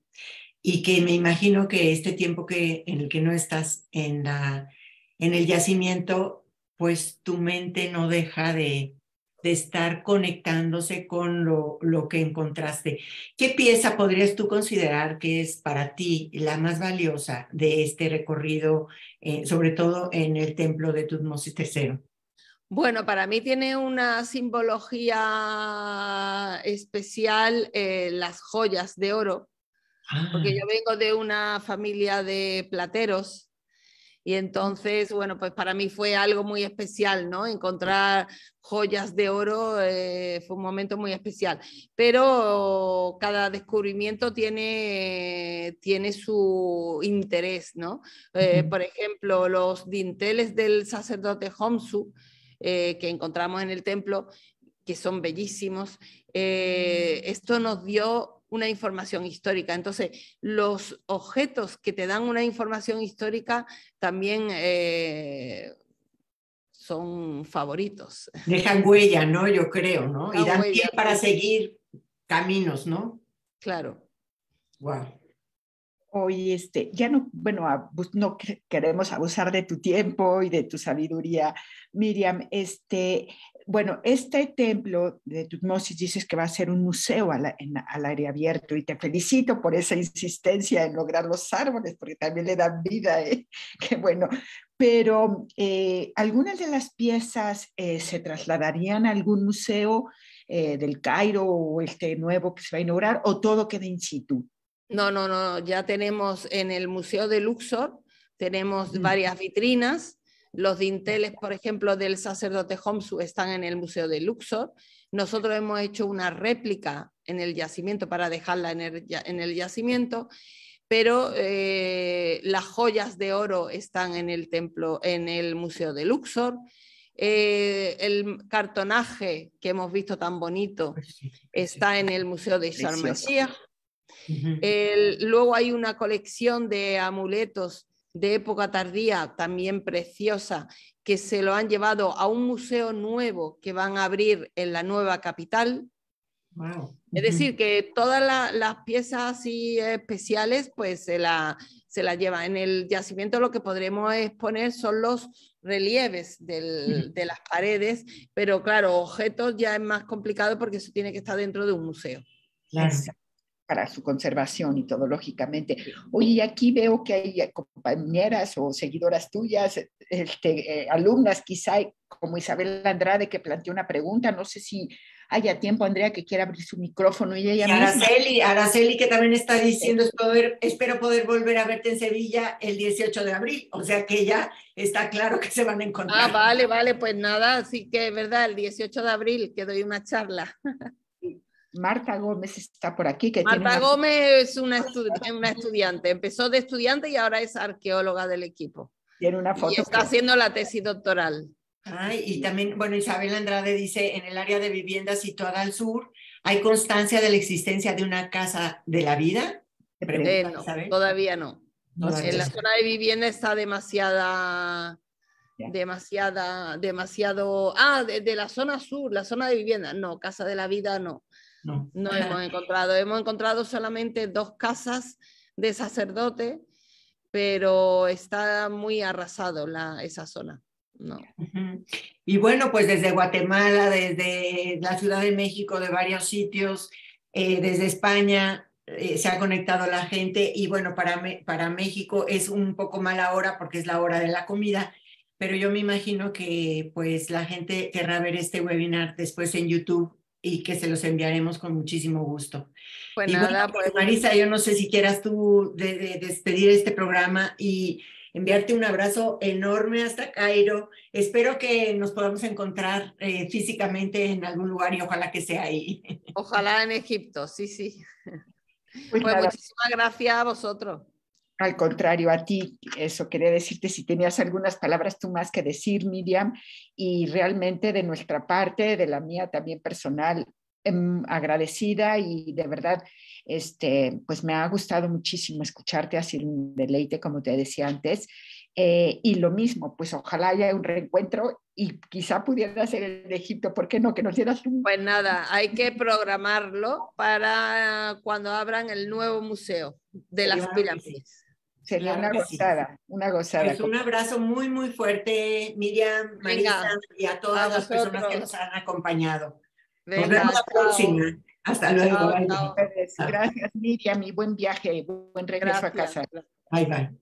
Y que me imagino que este tiempo que, en el que no estás en, la, en el yacimiento, pues tu mente no deja de, de estar conectándose con lo, lo, que encontraste. ¿Qué pieza podrías tú considerar que es para ti la más valiosa de este recorrido, eh, sobre todo en el templo de Tutmosis III? Bueno, para mí tiene una simbología especial eh, las joyas de oro, porque ah. yo vengo de una familia de plateros y entonces, bueno, pues para mí fue algo muy especial, ¿no? Encontrar joyas de oro eh, fue un momento muy especial. Pero cada descubrimiento tiene, tiene su interés, ¿no? Eh, por ejemplo, los dinteles del sacerdote Homsu, eh, que encontramos en el templo, que son bellísimos, mm. esto nos dio una información histórica. Entonces, los objetos que te dan una información histórica también eh, son favoritos. Dejan huella, ¿no? Yo creo, ¿no? y dan pie para seguir caminos, ¿no? Claro. Wow. Hoy, este, ya no, bueno, pues, no queremos abusar de tu tiempo y de tu sabiduría, Miriam. Este, bueno, este templo de Tutmosis dices que va a ser un museo al, al aire abierto y te felicito por esa insistencia en lograr los árboles, porque también le dan vida, ¿eh? (laughs) qué bueno. Pero eh, algunas de las piezas eh, se trasladarían a algún museo del Cairo o este nuevo que se va a inaugurar o todo queda in situ. No, no, no, ya tenemos en el Museo de Luxor, tenemos mm. varias vitrinas los dinteles, por ejemplo, del sacerdote Homsu están en el Museo de Luxor. Nosotros hemos hecho una réplica en el yacimiento para dejarla en el, yacimiento, pero eh, las joyas de oro están en el templo, en el Museo de Luxor. Eh, el cartonaje que hemos visto tan bonito está en el Museo de Charmesía. luego hay una colección de amuletos de época tardía, también preciosa, que se lo han llevado a un museo nuevo que van a abrir en la nueva capital. Es decir, que todas las piezas así especiales, pues se las se la lleva. En el yacimiento lo que podremos exponer son los relieves de las paredes, pero claro, objetos ya es más complicado porque eso tiene que estar dentro de un museo para su conservación y todo, lógicamente. Oye, aquí veo que hay compañeras o seguidoras tuyas, este, eh, alumnas quizá, como Isabel Andrade, que planteó una pregunta. No sé si haya tiempo, Andrea, que quiera abrir su micrófono. Y ella y Araceli, Araceli, que también está diciendo, espero poder volver a verte en Sevilla el 18 de abril. O sea que ya está claro que se van a encontrar. Ah, vale, vale, pues nada, así que verdad, el 18 de abril que doy una charla. Marta Gómez está por aquí. Que Marta Gómez es una, estudiante, empezó de estudiante y ahora es arqueóloga del equipo. Tiene una está haciendo la tesis doctoral. y también, bueno, Isabel Andrade dice, en el área de vivienda situada al sur, ¿hay constancia de la existencia de una casa de la vida? Eh, todavía no. En la zona de vivienda está demasiada demasiada, demasiado, ah, de, la zona sur, la zona de vivienda, no, Casa de la Vida no, no. hemos encontrado. Hemos encontrado solamente dos casas de sacerdote, pero está muy arrasado la, esa zona. No. Y bueno, pues desde Guatemala, desde la Ciudad de México, de varios sitios, eh, desde España, eh, se ha conectado la gente y bueno, para, para México es un poco mala hora porque es la hora de la comida, pero yo me imagino que pues la gente querrá ver este webinar después en YouTube y que se los enviaremos con muchísimo gusto. Pues, pues, pues Marisa, yo no sé si quieras tú de, despedir este programa y enviarte un abrazo enorme hasta Cairo. Espero que nos podamos encontrar eh, físicamente en algún lugar y ojalá que sea ahí. Ojalá en Egipto, sí, sí. Pues muchísimas gracias a vosotros. Al contrario, a ti, eso quería decirte si tenías algunas palabras tú más que decir, Miriam, y realmente de nuestra parte, de la mía también personal, em, agradecida y de verdad, este, pues me ha gustado muchísimo escucharte, así sido un deleite, como te decía antes. Eh, y lo mismo, pues ojalá haya un reencuentro y quizá pudiera ser en Egipto, ¿por qué no? Que nos dieras un... Pues nada, hay que programarlo para cuando abran el nuevo museo de las pirámides. Sería una, gozada, una gozada, un abrazo muy, muy fuerte, Miriam, Marisa y a todas las personas que nos han acompañado. nos vemos la próxima. Hasta luego. Gracias, Miriam, y buen viaje, buen regreso a casa. Bye, bye.